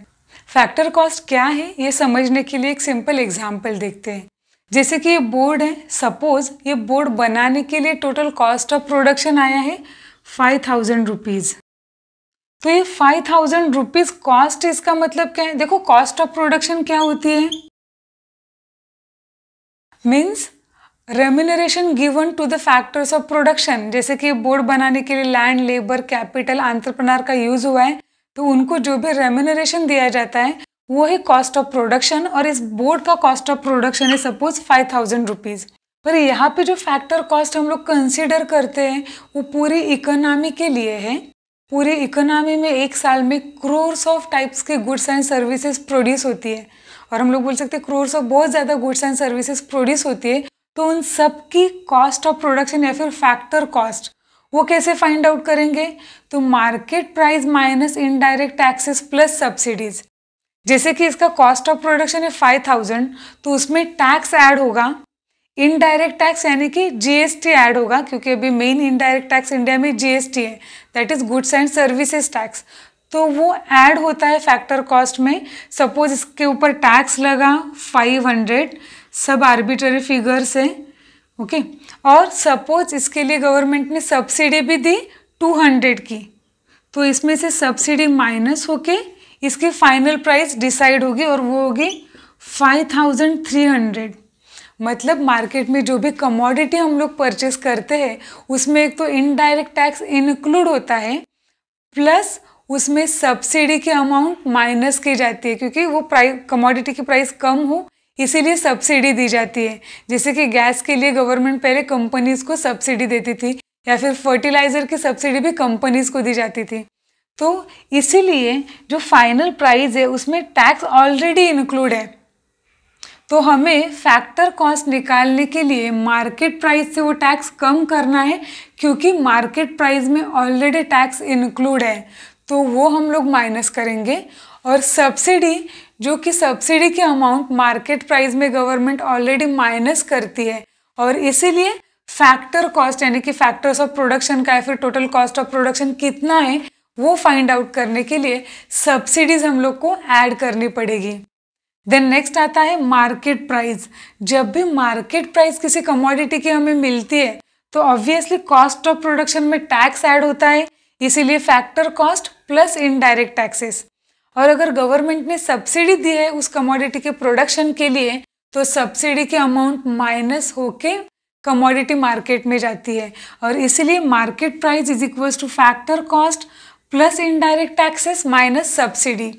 फैक्टर कॉस्ट क्या है ये समझने के लिए एक सिंपल एग्जाम्पल देखते हैं जैसे कि ये बोर्ड है सपोज ये बोर्ड बनाने के लिए टोटल कॉस्ट ऑफ प्रोडक्शन आया है फाइव थाउजेंड रुपीज़ तो ये फाइव थाउजेंड रुपीज़ कॉस्ट इसका मतलब क्या है देखो कॉस्ट ऑफ प्रोडक्शन क्या होती है means remuneration given to the factors of production जैसे कि बोर्ड बनाने के लिए लैंड लेबर कैपिटल आंट्रप्रनार का यूज़ हुआ है तो उनको जो भी रेम्यूनरेशन दिया जाता है वो है कॉस्ट ऑफ प्रोडक्शन और इस बोर्ड का कॉस्ट ऑफ प्रोडक्शन है सपोज फाइव थाउजेंड रुपीज़ पर यहाँ पे जो फैक्टर कॉस्ट हम लोग कंसिडर करते हैं वो पूरी इकोनॉमी के लिए है पूरी इकोनॉमी में एक साल में क्रोर्स ऑफ टाइप्स के गुड्स एंड सर्विसेज प्रोड्यूस होती है और हम लोग बोल सकते हैं क्रोर्स ऑफ बहुत ज़्यादा गुड्स एंड सर्विसेज प्रोड्यूस होती है तो उन सब की कॉस्ट ऑफ प्रोडक्शन या फिर फैक्टर कॉस्ट वो कैसे फाइंड आउट करेंगे तो market price minus indirect taxes plus subsidies जैसे कि इसका कॉस्ट ऑफ प्रोडक्शन है फाइव थाउजेंड तो उसमें टैक्स ऐड होगा इनडायरेक्ट टैक्स यानी कि जीएसटी ऐड होगा क्योंकि अभी मेन इनडायरेक्ट टैक्स इंडिया में जीएसटी है that is goods and services tax तो वो ऐड होता है फैक्टर कॉस्ट में सपोज इसके ऊपर टैक्स लगा 500 सब आर्बिटरी फिगर्स है ओके okay? और सपोज इसके लिए गवर्नमेंट ने सब्सिडी भी दी 200 की तो इसमें से सब्सिडी माइनस होके इसकी फाइनल प्राइस डिसाइड होगी और वो होगी 5300 मतलब मार्केट में जो भी कमोडिटी हम लोग परचेस करते हैं उसमें एक तो इनडायरेक्ट टैक्स इंक्लूड होता है प्लस उसमें सब्सिडी के अमाउंट माइनस की जाती है क्योंकि वो प्राइस कमोडिटी की प्राइस कम हो इसीलिए सब्सिडी दी जाती है जैसे कि गैस के लिए गवर्नमेंट पहले कंपनीज़ को सब्सिडी देती थी या फिर फर्टिलाइज़र की सब्सिडी भी कंपनीज़ को दी जाती थी तो इसीलिए जो फाइनल प्राइस है उसमें टैक्स ऑलरेडी इंक्लूड है तो हमें फैक्टर कॉस्ट निकालने के लिए मार्केट प्राइस से वो टैक्स कम करना है क्योंकि मार्केट प्राइस में ऑलरेडी टैक्स इंक्लूड है तो वो हम लोग माइनस करेंगे और सब्सिडी जो कि सब्सिडी के अमाउंट मार्केट प्राइस में गवर्नमेंट ऑलरेडी माइनस करती है और इसीलिए फैक्टर कॉस्ट यानी कि फैक्टर्स ऑफ प्रोडक्शन का या फिर टोटल कॉस्ट ऑफ प्रोडक्शन कितना है वो फाइंड आउट करने के लिए सब्सिडीज़ हम लोग को ऐड करनी पड़ेगी देन नेक्स्ट आता है मार्केट प्राइस जब भी मार्केट प्राइस किसी कमोडिटी की हमें मिलती है तो ऑब्वियसली कॉस्ट ऑफ प्रोडक्शन में टैक्स ऐड होता है इसीलिए factor cost plus indirect taxes और अगर गवर्नमेंट ने सब्सिडी दी है उस कमोडिटी के प्रोडक्शन के लिए तो सब्सिडी के अमाउंट माइनस होके कमोडिटी मार्केट में जाती है और इसीलिए market price is equals to factor cost plus indirect taxes minus subsidy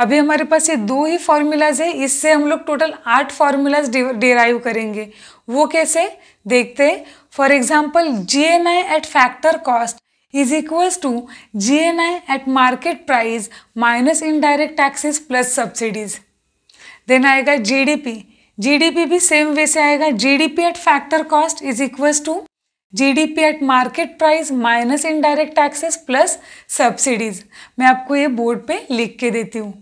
अभी हमारे पास ये दो ही फॉर्मूलाज है इससे हम लोग टोटल आठ फार्मूलाज डिराइव करेंगे वो कैसे देखते for example G N I at factor cost is equals to G N I at market price minus indirect taxes plus subsidies then आएगा G D P G D P भी same way से आएगा G D P at factor cost is equals to G D P at market price minus indirect taxes plus subsidies मैं आपको ये board पे लिख के देती हूँ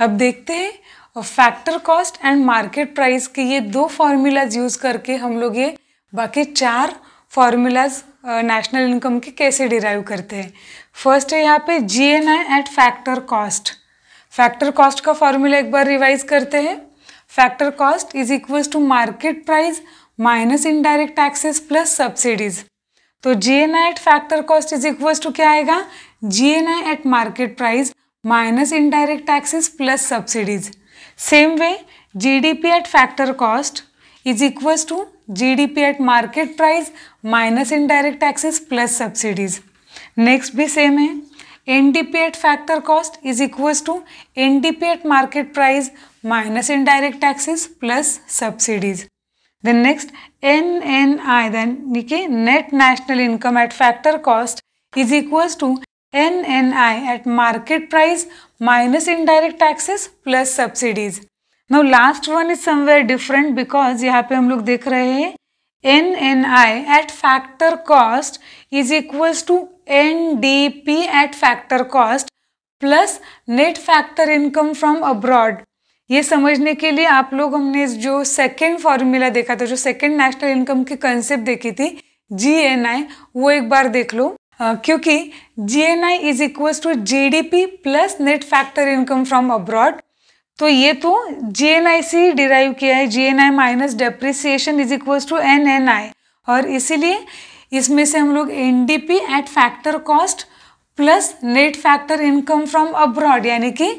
अब देखते हैं factor cost and market price के ये दो फार्मूलाज यूज़ करके हम लोग ये बाकी चार फार्मूलाज नेशनल इनकम के कैसे डिराइव करते हैं फर्स्ट है यहाँ पे G N I at factor cost factor cost का फार्मूला एक बार रिवाइज करते हैं factor cost is equals to market price minus indirect taxes plus subsidies तो G N I at factor cost is equals to क्या आएगा G N I at market price minus indirect taxes plus subsidies. Same way GDP at factor cost is equals to GDP at market price minus indirect taxes plus subsidies. Next be same है NDP at factor cost is equals to NDP at market price minus indirect taxes plus subsidies. Then next NNI then net national income at factor cost is equals to N N I at market price minus indirect taxes plus subsidies no last one is somewhere different because यहाँ पे हम लोग देख रहे हैं N N I at factor cost is equals to N D P at factor cost plus net factor income from abroad ये समझने के लिए आप लोग हमने जो सेकेंड फॉर्मूला देखा था जो सेकेंड नेशनल इनकम की कंसेप्ट देखी थी जी एन आई वो एक बार देख लो Uh, क्योंकि G N I is equal to G D P plus net factor income from abroad तो ये तो जी एन आई से डिराइव किया है G N I minus depreciation is equal to N N I और इसीलिए इसमें से हम लोग N D P at factor cost plus net factor income from abroad यानी कि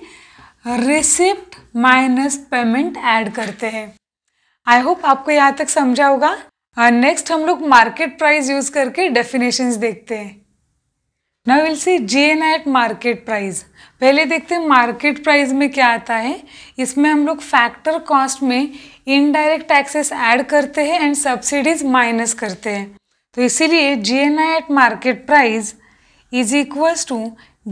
रिसिप्ट माइनस पेमेंट ऐड करते हैं आई होप आपको यहाँ तक समझा होगा नेक्स्ट uh, हम लोग मार्केट प्राइस यूज़ करके डेफिनेशंस देखते हैं now will see G N at market price पहले देखते हैं मार्केट प्राइस में क्या आता है इसमें हम लोग फैक्टर कॉस्ट में इनडायरेक्ट टैक्सेस ऐड करते हैं एंड सब्सिडीज माइनस करते हैं तो इसीलिए G N I at market price is equals to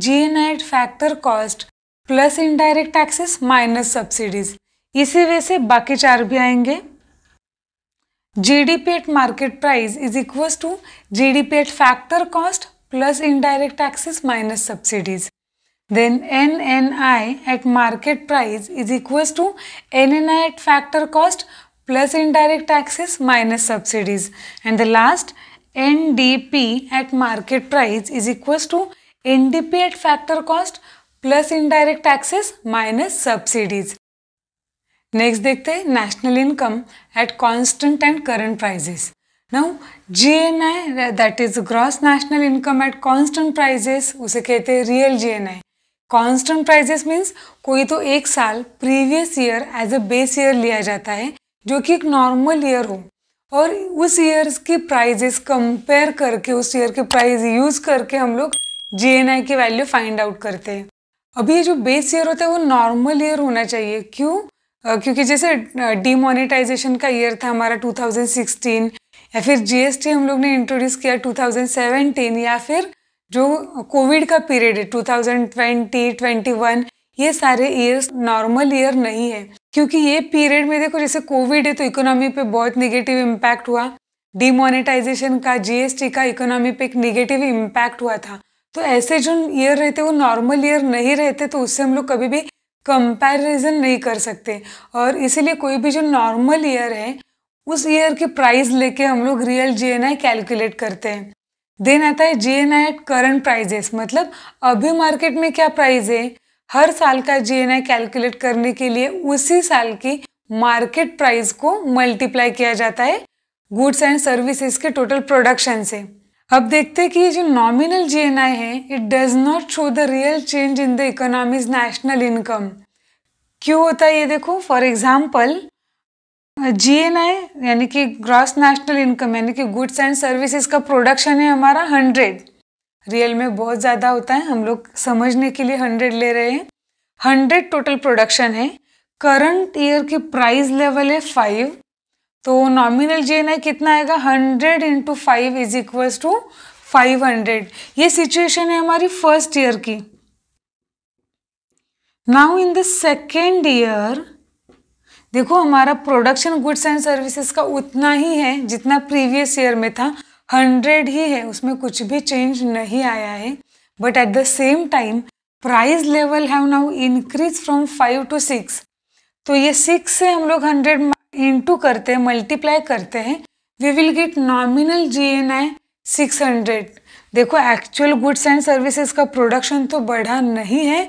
G N I at factor cost plus indirect taxes minus subsidies इसी वजह से बाकी चार भी आएंगे G D P at market price is equals to G D P at factor cost plus indirect taxes minus subsidies. Then NNI at market price is equals to NNI at factor cost plus indirect taxes minus subsidies. And the last NDP at market price is equals to NDP at factor cost plus indirect taxes minus subsidies. Next, देखते हैं national income at constant and current prices. Now GNI that is gross national income at constant prices उसे कहते हैं real GNI constant prices means कोई तो एक साल previous year as a base year लिया जाता है जो कि एक नॉर्मल ईयर हो और उस ईयर्स के प्राइजेस कंपेयर करके उस ईयर के प्राइस यूज़ करके हम लोग जी की वैल्यू फाइंड आउट करते हैं अभी जो बेस ईयर होता है वो नॉर्मल ईयर होना चाहिए क्यों क्योंकि जैसे डिमोनेटाइजेशन का ईयर था हमारा 2016 या फिर जीएसटी हम लोग ने इंट्रोड्यूस किया 2017 या फिर जो कोविड का पीरियड है 2020 21 ये सारे ईयर्स नॉर्मल ईयर नहीं है क्योंकि ये पीरियड में देखो जैसे कोविड है तो इकोनॉमी पे बहुत निगेटिव इम्पैक्ट हुआ डिमोनेटाइजेशन का जीएसटी का इकोनॉमी पे एक निगेटिव इम्पैक्ट हुआ था तो ऐसे जो ईयर रहते वो नॉर्मल ईयर नहीं रहते तो उससे हम लोग कभी भी कंपैरिजन नहीं कर सकते और इसीलिए कोई भी जो नॉर्मल ईयर है उस ईयर के प्राइस लेके हम लोग रियल जीएनआई कैलकुलेट करते हैं देन आता है जीएनआई एट करंट प्राइजेस मतलब अभी मार्केट में क्या प्राइस है हर साल का जीएनआई कैलकुलेट करने के लिए उसी साल की मार्केट प्राइस को मल्टीप्लाई किया जाता है गुड्स एंड सर्विसेज के टोटल प्रोडक्शन से अब देखते हैं कि ये जो नॉमिनल जीएनआई है it does not show the real change in the economy's national income क्यों होता है ये देखो for example G N I यानी कि ग्रॉस नेशनल इनकम यानी कि गुड्स एंड सर्विसेज का प्रोडक्शन है हमारा हंड्रेड रियल में बहुत ज़्यादा होता है हम लोग समझने के लिए हंड्रेड ले रहे हैं हंड्रेड टोटल प्रोडक्शन है करंट ईयर की प्राइस लेवल है फाइव तो नॉमिनल जी एन आई कितना आएगा hundred into five is equals to five hundred ये सिचुएशन है हमारी फर्स्ट ईयर की now in the second year देखो हमारा प्रोडक्शन गुड्स एंड सर्विसेज का उतना ही है जितना प्रीवियस ईयर में था हंड्रेड ही है उसमें कुछ भी चेंज नहीं आया है but at the same time price level have now increase from five to six तो ये सिक्स से हम लोग हंड्रेड इंटू करते हैं मल्टीप्लाई करते हैं we will get nominal G N I six hundred देखो एक्चुअल गुड्स एंड सर्विसेज का प्रोडक्शन तो बढ़ा नहीं है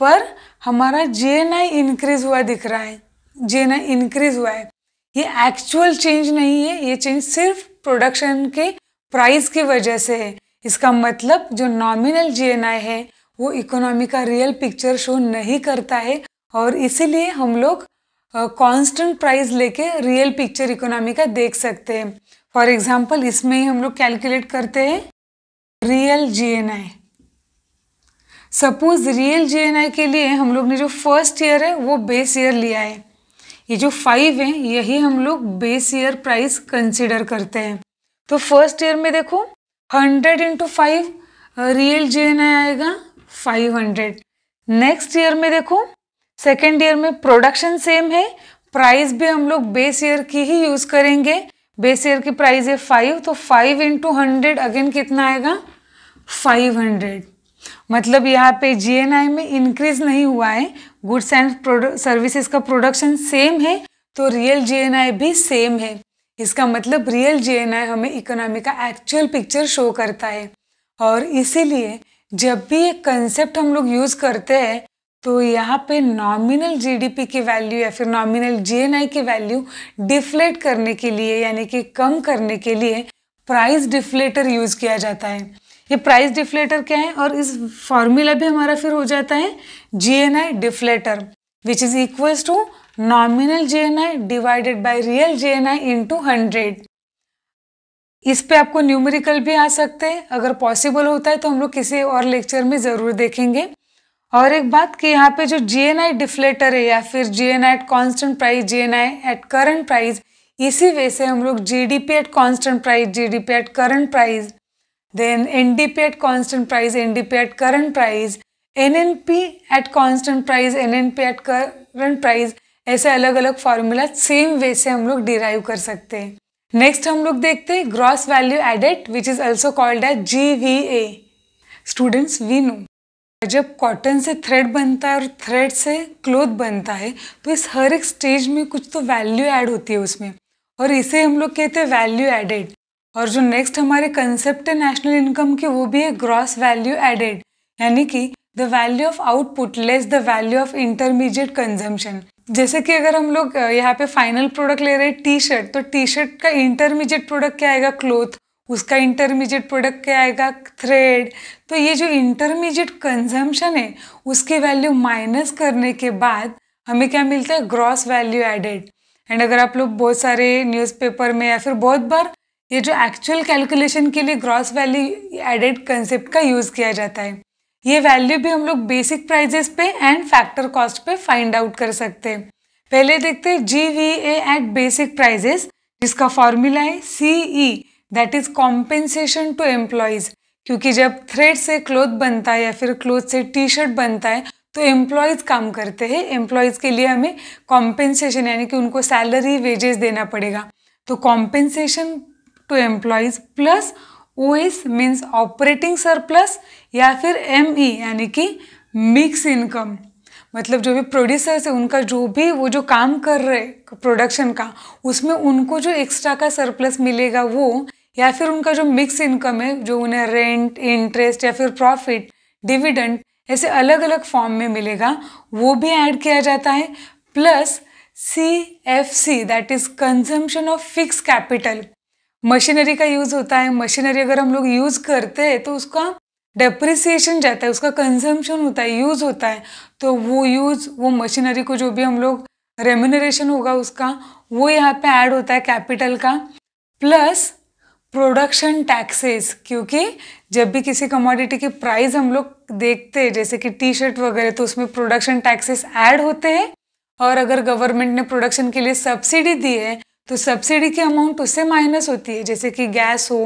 पर हमारा जी एन आई इंक्रीज हुआ दिख रहा है जे ना इंक्रीज हुआ है ये एक्चुअल चेंज नहीं है ये चेंज सिर्फ प्रोडक्शन के प्राइस की वजह से है इसका मतलब जो नॉमिनल जी है वो इकोनॉमी का रियल पिक्चर शो नहीं करता है और इसीलिए हम लोग कांस्टेंट प्राइस लेके रियल पिक्चर इकोनॉमी का देख सकते हैं फॉर एग्जांपल इसमें ही हम लोग कैलकुलेट करते हैं real GNI suppose real GNI के लिए हम लोग ने जो फर्स्ट ईयर है वो बेस ईयर लिया है ये जो फाइव हैं यही हम लोग बेस ईयर प्राइस कंसिडर करते हैं तो फर्स्ट ईयर में देखो hundred into five real G आएगा फाइव हंड्रेड नेक्स्ट ईयर में देखो सेकेंड ईयर में प्रोडक्शन सेम है प्राइस भी हम लोग बेस ईयर की ही यूज़ करेंगे बेस ईयर की प्राइस है फाइव तो फाइव इंटू हंड्रेड अगेन कितना आएगा फाइव हंड्रेड मतलब यहाँ पे जीएनआई में इंक्रीज नहीं हुआ है गुड्स एंड सर्विसेज का प्रोडक्शन सेम है तो रियल जीएनआई भी सेम है इसका मतलब रियल जीएनआई हमें इकोनॉमी का एक्चुअल पिक्चर शो करता है और इसीलिए जब भी एक कंसेप्ट हम लोग यूज़ करते हैं तो यहाँ पे नॉमिनल जीडीपी की वैल्यू या फिर नॉमिनल जीएनआई की वैल्यू डिफ्लेट करने के लिए यानी कि कम करने के लिए प्राइस डिफ्लेटर यूज़ किया जाता है ये प्राइस डिफ्लेटर क्या है और इस फॉर्मूला भी हमारा फिर हो जाता है G N I deflator which is equals to nominal G N I divided by real G N I to hundred इस पे आपको न्यूमेरिकल भी आ सकते हैं अगर पॉसिबल होता है तो हम लोग किसी और लेक्चर में ज़रूर देखेंगे और एक बात कि यहाँ पे जो जी एन आई डिफ्लेटर है या फिर G N I at constant price G N I at current price इसी वे से हम लोग G D P at constant price G D P at current price then NDP at constant price, NDP at current price, NNP at constant price, NNP at current price ऐसे अलग अलग formula same way से हम लोग derive कर सकते हैं next हम लोग देखते हैं gross value added which is also called as G V A students we know जब कॉटन से थ्रेड बनता है और थ्रेड से क्लोथ बनता है तो इस हर एक स्टेज में कुछ तो वैल्यू ऐड होती है उसमें और इसे हम लोग कहते हैं वैल्यू एडेड और जो नेक्स्ट हमारे कंसेप्ट है नेशनल इनकम के वो भी है ग्रॉस वैल्यू एडेड यानी कि the value of output less the value of intermediate consumption जैसे कि अगर हम लोग यहाँ पे फाइनल प्रोडक्ट ले रहे हैं टी शर्ट तो टी शर्ट का इंटरमीडिएट प्रोडक्ट क्या आएगा क्लोथ उसका इंटरमीडिएट प्रोडक्ट क्या आएगा थ्रेड तो ये जो इंटरमीडिएट कंजम्पशन है उसकी वैल्यू माइनस करने के बाद हमें क्या मिलता है ग्रॉस वैल्यू एडेड एंड अगर आप लोग बहुत सारे न्यूज़पेपर में या फिर बहुत बार ये जो एक्चुअल कैलकुलेशन के लिए ग्रॉस वैल्यू एडेड कंसेप्ट का यूज़ किया जाता है ये वैल्यू भी हम लोग बेसिक प्राइजेस पे एंड फैक्टर कॉस्ट पे फाइंड आउट कर सकते हैं पहले देखते हैं G V A at basic prices जिसका फॉर्मूला है C E that is compensation to employees क्योंकि जब थ्रेड से क्लोथ बनता है या फिर क्लोथ से टी शर्ट बनता है तो एम्प्लॉयज़ काम करते हैं एम्प्लॉयज़ के लिए हमें कॉम्पेंसेशन यानी कि उनको सैलरी वेजेस देना पड़ेगा तो compensation to employees plus O S means operating surplus या फिर एम ई e, यानी कि मिक्स इनकम मतलब जो भी प्रोड्यूसर्स है उनका जो भी वो जो काम कर रहे प्रोडक्शन का उसमें उनको जो एक्स्ट्रा का सरप्लस मिलेगा वो या फिर उनका जो मिक्स इनकम है जो उन्हें रेंट इंटरेस्ट या फिर प्रॉफिट डिविडेंड ऐसे अलग अलग फॉर्म में मिलेगा वो भी ऐड किया जाता है plus C F C that is consumption of fix capital machinery का यूज़ होता है मशीनरी अगर हम लोग यूज़ करते हैं तो उसका डेप्रिसिएशन जाता है उसका कंजम्पशन होता है यूज़ होता है तो वो यूज़ वो मशीनरी को जो भी हम लोग रेम्यूनरेशन होगा उसका वो यहाँ पे ऐड होता है कैपिटल का प्लस प्रोडक्शन टैक्सेस क्योंकि जब भी किसी कमोडिटी की प्राइस हम लोग देखते हैं जैसे कि टी शर्ट वगैरह तो उसमें प्रोडक्शन टैक्सेस ऐड होते हैं और अगर गवर्नमेंट ने प्रोडक्शन के लिए सब्सिडी दी है तो सब्सिडी की अमाउंट उससे माइनस होती है जैसे कि गैस हो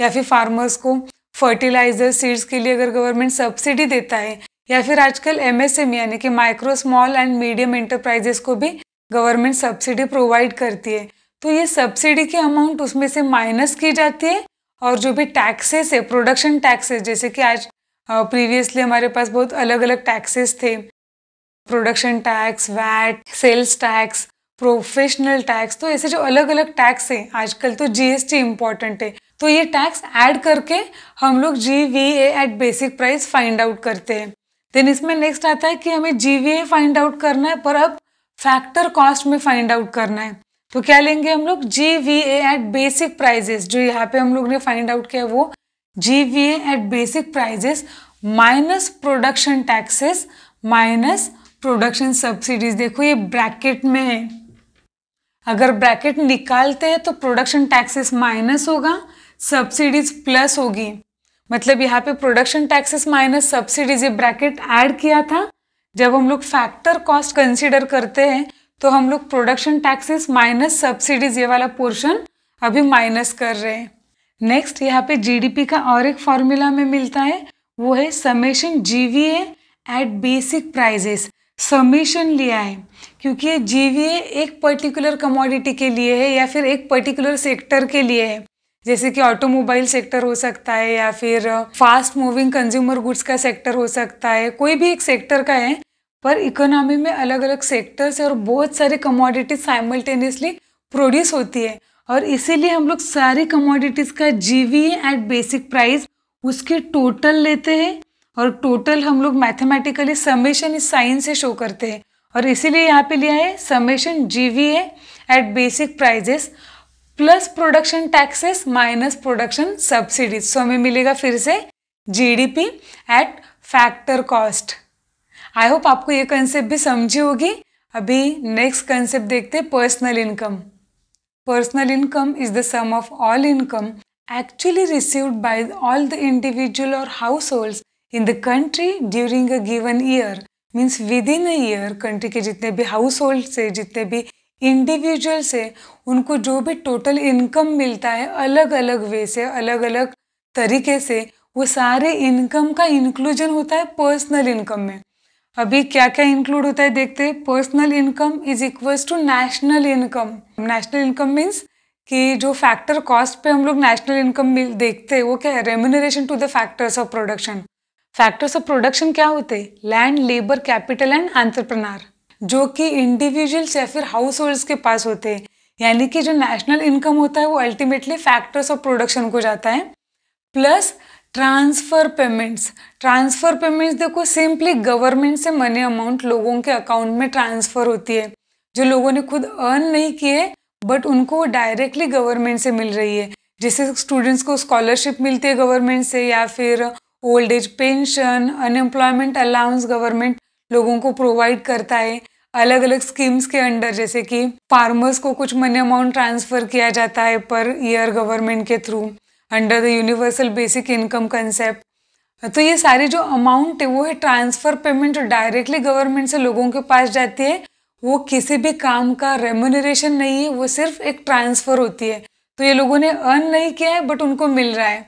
या फिर फार्मर्स को फर्टिलाइज़र सीड्स के लिए अगर गवर्नमेंट सब्सिडी देता है या फिर आजकल एमएसएमई यानी कि micro small and medium enterprises को भी गवर्नमेंट सब्सिडी प्रोवाइड करती है तो ये सब्सिडी की अमाउंट उसमें से माइनस की जाती है और जो भी टैक्सेस है प्रोडक्शन टैक्सेस जैसे कि आज प्रीवियसली हमारे पास बहुत अलग अलग टैक्सेस थे production tax VAT sales tax professional tax तो ऐसे जो अलग अलग टैक्स हैं आजकल तो जीएसटी इंपॉर्टेंट है तो ये टैक्स ऐड करके हम लोग G V at basic price find out करते हैं देन इसमें नेक्स्ट आता है कि हमें G V A find out करना है पर अब फैक्टर कॉस्ट में फाइंड आउट करना है तो क्या लेंगे हम लोग G V at basic prices जो यहाँ पे हम लोग ने फाइंड आउट किया वो G V at basic prices minus production taxes minus production subsidies देखो ये ब्रैकेट में है अगर ब्रैकेट निकालते हैं तो प्रोडक्शन टैक्सेस माइनस होगा सब्सिडीज प्लस होगी मतलब यहाँ पे प्रोडक्शन टैक्सेस माइनस सब्सिडीज ये ब्रैकेट ऐड किया था जब हम लोग फैक्टर कॉस्ट कंसिडर करते हैं तो हम लोग प्रोडक्शन टैक्सेस माइनस सब्सिडीज ये वाला पोर्शन अभी माइनस कर रहे हैं नेक्स्ट यहाँ पे जीडीपी का और एक फॉर्मूला में मिलता है वो है summation GVA at basic prices summation लिया है क्योंकि जीवीए एक पर्टिकुलर कमोडिटी के लिए है या फिर एक पर्टिकुलर सेक्टर के लिए है जैसे कि ऑटोमोबाइल सेक्टर हो सकता है या फिर फास्ट मूविंग कंज्यूमर गुड्स का सेक्टर हो सकता है कोई भी एक सेक्टर का है पर इकोनॉमी में अलग अलग सेक्टर्स और बहुत सारी कमोडिटीज साइमल्टेनियसली प्रोड्यूस होती है और इसीलिए हम लोग सारी कमोडिटीज़ का जीवीए एट बेसिक प्राइस उसके टोटल लेते हैं और टोटल हम लोग मैथमेटिकली समेशन इस साइन से शो करते हैं और इसीलिए यहाँ पे लिया है summation G V at basic prices plus production taxes minus production subsidies so हमें मिलेगा फिर से GDP at factor cost I hope आपको ये कंसेप्ट भी समझी होगी अभी नेक्स्ट कंसेप्ट देखते हैं personal income personal income is the sum of all income actually received by all the individual और households in the country during a given year means within a year country के जितने भी house hold से जितने भी individuals है उनको जो भी टोटल इनकम मिलता है अलग अलग वे से अलग अलग तरीके से वो सारे इनकम का इंक्लूजन होता है पर्सनल इनकम में अभी क्या क्या इंक्लूड होता है देखते हैं personal income is equals to national income national income means कि जो फैक्टर कॉस्ट पे हम लोग नेशनल इनकम देखते हैं वो क्या है remuneration to the factors of production factors of production क्या होते land labour capital and entrepreneur जो कि इंडिविजुअल्स या फिर हाउस होल्ड्स के पास होते हैं यानी कि जो नेशनल इनकम होता है वो अल्टीमेटली फैक्टर्स ऑफ प्रोडक्शन को जाता है plus transfer payments transfer payments देखो सिंपली गवर्नमेंट से मनी अमाउंट लोगों के अकाउंट में ट्रांसफ़र होती है जो लोगों ने खुद अर्न नहीं किए बट उनको वो डायरेक्टली गवर्नमेंट से मिल रही है जैसे स्टूडेंट्स को स्कॉलरशिप मिलती है गवर्नमेंट से या फिर old age pension unemployment allowance government लोगों को प्रोवाइड करता है अलग अलग स्कीम्स के अंडर जैसे कि फार्मर्स को कुछ मनी अमाउंट ट्रांसफ़र किया जाता है पर ईयर गवर्नमेंट के through under the universal basic income concept तो ये सारी जो अमाउंट है वो है ट्रांसफ़र पेमेंट जो डायरेक्टली गवर्नमेंट से लोगों के पास जाती है वो किसी भी काम का रेमोनरेशन नहीं है वो सिर्फ एक ट्रांसफ़र होती है तो ये लोगों ने अर्न नहीं किया है बट उनको मिल रहा है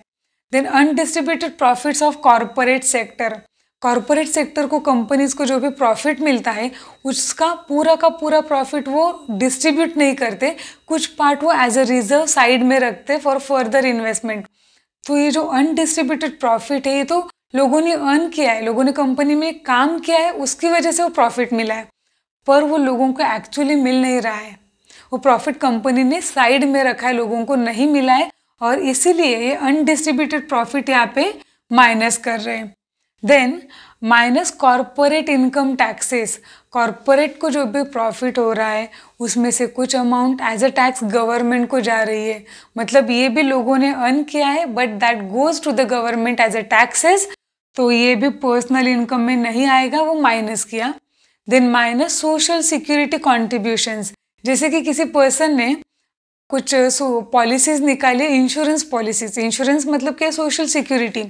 then undistributed profits of corporate sector corporate sector को कंपनीज को जो भी प्रॉफिट मिलता है उसका पूरा का पूरा प्रॉफिट वो डिस्ट्रीब्यूट नहीं करते कुछ पार्ट वो एज अ रिजर्व साइड में रखते फॉर फर्दर इन्वेस्टमेंट तो ये जो अनडिस्ट्रीब्यूटेड प्रॉफिट है ये तो लोगों ने अर्न किया है लोगों ने कंपनी में काम किया है उसकी वजह से वो प्रॉफिट मिला है पर वो लोगों को एक्चुअली मिल नहीं रहा है वो प्रॉफिट कंपनी ने साइड में रखा है लोगों को नहीं मिला है और इसीलिए ये अनडिस्ट्रीब्यूटेड प्रॉफिट यहाँ पे माइनस कर रहे हैं then minus corporate income taxes corporate को जो भी प्रॉफिट हो रहा है उसमें से कुछ amount as a tax government को जा रही है मतलब ये भी लोगों ने अर्न किया है but that goes to the government as a taxes तो ये भी पर्सनल इनकम में नहीं आएगा वो माइनस किया then minus social security contributions जैसे कि किसी पर्सन ने कुछ पॉलिसीज़ निकाली इंश्योरेंस पॉलिसीज़ इंश्योरेंस मतलब क्या सोशल सिक्योरिटी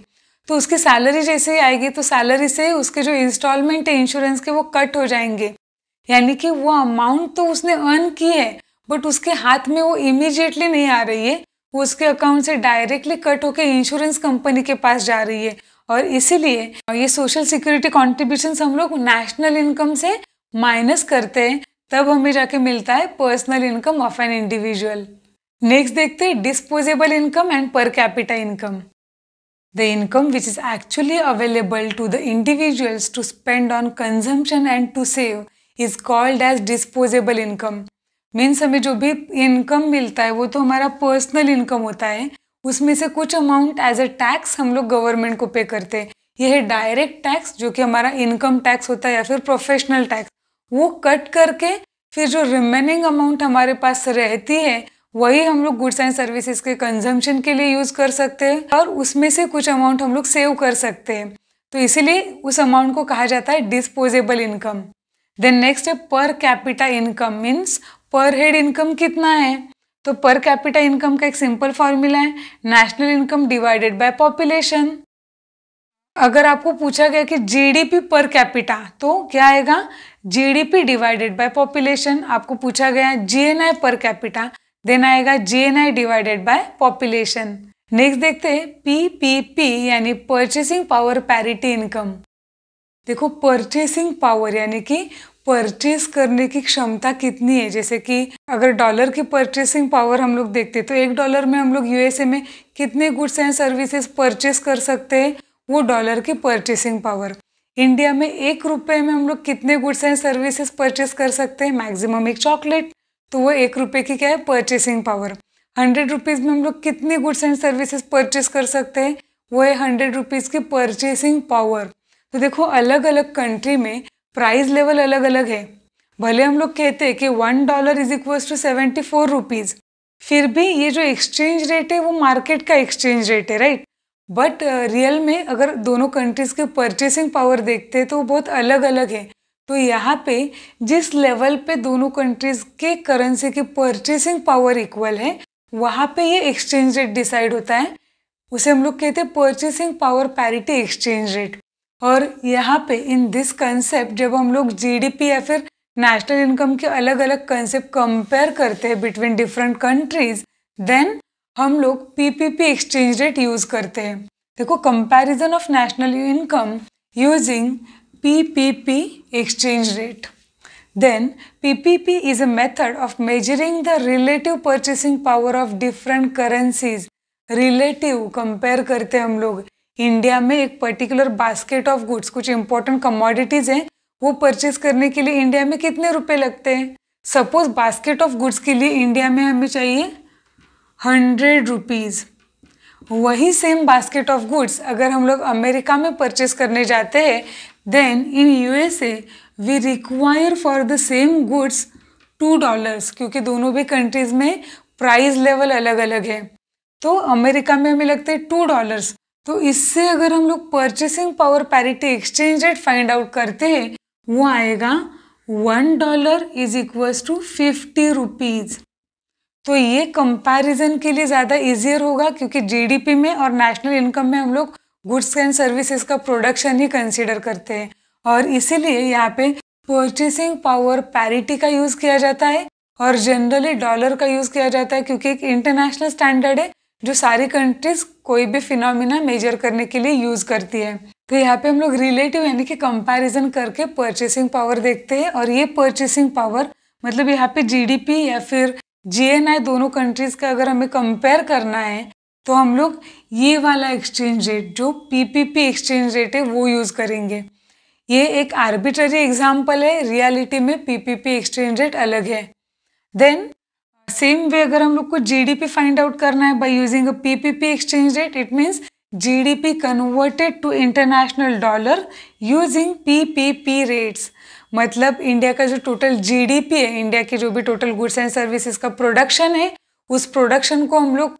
तो उसकी सैलरी जैसे ही आएगी तो सैलरी से उसके जो इंस्टॉलमेंट है इंश्योरेंस के वो कट हो जाएंगे यानी कि वो अमाउंट तो उसने अर्न की है बट उसके हाथ में वो इमीजिएटली नहीं आ रही है वो उसके अकाउंट से डायरेक्टली कट होकर इंश्योरेंस कंपनी के पास जा रही है और इसीलिए ये सोशल सिक्योरिटी कॉन्ट्रीब्यूशन हम लोग नेशनल इनकम से माइनस करते हैं तब हमें जाके मिलता है personal income of an individual next देखते हैं disposable income and per capita income the income which is actually available to the individuals to spend on consumption and to save is called as disposable income means हमें जो भी income मिलता है वो तो हमारा पर्सनल इनकम होता है उसमें से कुछ अमाउंट एज अ टैक्स हम लोग गवर्नमेंट को पे करते हैं यह है डायरेक्ट टैक्स जो कि हमारा इनकम टैक्स होता है या फिर प्रोफेशनल टैक्स वो कट करके फिर जो रिमेनिंग अमाउंट हमारे पास रहती है वही हम लोग गुड्स एंड सर्विसेज के कंजम्पशन के लिए यूज़ कर सकते हैं और उसमें से कुछ अमाउंट हम लोग सेव कर सकते हैं तो इसीलिए उस अमाउंट को कहा जाता है डिस्पोजेबल इनकम देन नेक्स्ट है per capita income means per head income कितना है तो पर कैपिटा इनकम का एक सिंपल फॉर्मूला है national income divided by population अगर आपको पूछा गया कि जीडीपी पर कैपिटा तो क्या आएगा जीडीपी डिवाइडेड बाय पॉपुलेशन आपको पूछा गया जीएनआई पर कैपिटा देन आएगा GNI divided by population next देखते हैं पीपीपी यानी परचेसिंग पावर पैरिटी इनकम देखो परचेसिंग पावर यानी कि परचेस करने की क्षमता कितनी है जैसे कि अगर डॉलर की परचेसिंग पावर हम लोग देखते तो एक डॉलर में हम लोग यूएसए में कितने गुड्स एंड सर्विसेज परचेस कर सकते हैं वो डॉलर की परचेसिंग पावर इंडिया में एक रुपये में हम लोग कितने गुड्स एंड सर्विसेज परचेस कर सकते हैं मैक्सिमम एक चॉकलेट तो वो एक रुपये की क्या है परचेसिंग पावर हंड्रेड रुपीज़ में हम लोग कितने गुड्स एंड सर्विसेज परचेस कर सकते हैं वो है हंड्रेड रुपीज़ की परचेसिंग पावर तो देखो अलग अलग कंट्री में प्राइस लेवल अलग अलग है भले हम लोग कहते हैं कि one dollar is equals to seventy four rupees फिर भी ये जो एक्सचेंज रेट है वो मार्केट का एक्सचेंज रेट है राइट बट रियल uh, में अगर दोनों कंट्रीज़ के परचेसिंग पावर देखते हैं तो बहुत अलग अलग है तो यहाँ पे जिस लेवल पे दोनों कंट्रीज़ के करेंसी की परचेसिंग पावर इक्वल है वहाँ पे ये एक्सचेंज रेट डिसाइड होता है उसे हम लोग कहते हैं purchasing power parity exchange rate और यहाँ पे इन दिस कंसेप्ट जब हम लोग जीडीपी या फिर नेशनल इनकम के अलग अलग कंसेप्ट कंपेयर करते हैं बिटवीन डिफरेंट कंट्रीज़ देन हम लोग पीपीपी एक्सचेंज रेट यूज़ करते हैं देखो comparison of national income using PPP exchange rate P P is a method of measuring the relative purchasing power of different currencies relative compare करते हैं हम लोग India में एक पर्टिकुलर बास्केट ऑफ गुड्स कुछ इंपॉर्टेंट कमोडिटीज़ हैं वो purchase करने के लिए इंडिया में कितने रुपए लगते हैं सपोज बास्केट ऑफ गुड्स के लिए इंडिया में हमें चाहिए हंड्रेड रुपीज़ वही सेम बास्केट ऑफ गुड्स अगर हम लोग अमेरिका में परचेस करने जाते हैं then in U S A we require for the same goods two dollars क्योंकि दोनों भी कंट्रीज़ में प्राइस लेवल अलग अलग है तो अमेरिका में हमें लगते हैं टू डॉलर्स तो इससे अगर हम लोग purchasing power parity exchange rate find out करते हैं वो आएगा one dollar is equals to fifty rupees तो ये कंपैरिजन के लिए ज़्यादा इजियर होगा क्योंकि जीडीपी में और नेशनल इनकम में हम लोग गुड्स एंड सर्विसेज का प्रोडक्शन ही कंसिडर करते हैं और इसीलिए यहाँ पे परचेसिंग पावर पैरिटी का यूज़ किया जाता है और जनरली डॉलर का यूज़ किया जाता है क्योंकि एक इंटरनेशनल स्टैंडर्ड है जो सारी कंट्रीज कोई भी फिनोमिना मेजर करने के लिए यूज़ करती है तो यहाँ पे हम लोग रिलेटिव यानी कि कंपैरिजन करके परचेसिंग पावर देखते हैं और ये परचेसिंग पावर मतलब यहाँ पे जीडीपी या फिर जीएनआई दोनों कंट्रीज़ का अगर हमें कंपेयर करना है तो हम लोग ये वाला एक्सचेंज रेट जो पीपीपी एक्सचेंज रेट है वो यूज़ करेंगे ये एक आर्बिट्ररी एग्जाम्पल है रियलिटी में पीपीपी एक्सचेंज रेट अलग है देन सेम वे अगर हम लोग को जीडीपी फाइंड आउट करना है by using a PPP exchange rate it means GDP converted to international dollar using PPP rates मतलब इंडिया का जो टोटल जीडीपी है इंडिया के जो भी टोटल गुड्स एंड सर्विसेज का प्रोडक्शन है उस प्रोडक्शन को हम लोग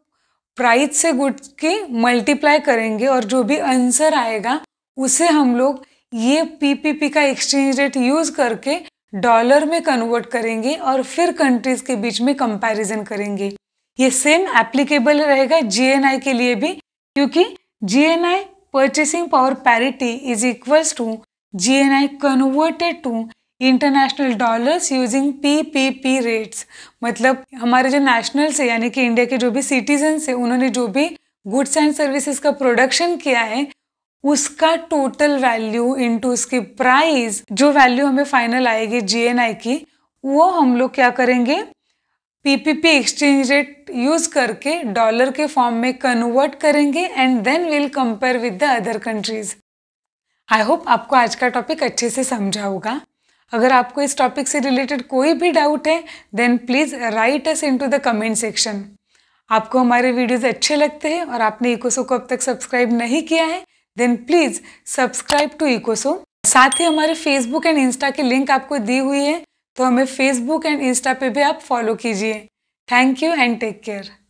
प्राइस से गुड्स की मल्टीप्लाई करेंगे और जो भी आंसर आएगा उसे हम लोग ये पीपीपी का एक्सचेंज रेट यूज़ करके डॉलर में कन्वर्ट करेंगे और फिर कंट्रीज़ के बीच में कंपैरिजन करेंगे ये सेम एप्लीकेबल रहेगा जीएनआई के लिए भी क्योंकि G N I purchasing power parity is equals to G N I converted to international dollars using P P P rates मतलब हमारे जो नेशनल्स है यानी कि इंडिया के जो भी सिटीजन्स है उन्होंने जो भी गुड्स एंड सर्विसेज का प्रोडक्शन किया है उसका टोटल वैल्यू इनटू उसकी प्राइस जो वैल्यू हमें फाइनल आएगी जीएनआई की वो हम लोग क्या करेंगे पीपीपी एक्सचेंज रेट यूज करके डॉलर के फॉर्म में कन्वर्ट करेंगे and then will compare with the other countries I hope आपको आज का टॉपिक अच्छे से समझा होगा अगर आपको इस टॉपिक से रिलेटेड कोई भी डाउट है then please write us into the comment section आपको हमारे वीडियोज़ अच्छे लगते हैं और आपने इकोसो को अब तक सब्सक्राइब नहीं किया है देन प्लीज़ सब्सक्राइब टू इकोसो साथ ही हमारे फेसबुक एंड इंस्टा की लिंक आपको दी हुई है तो हमें फेसबुक एंड इंस्टा पे भी आप फॉलो कीजिए thank you and take care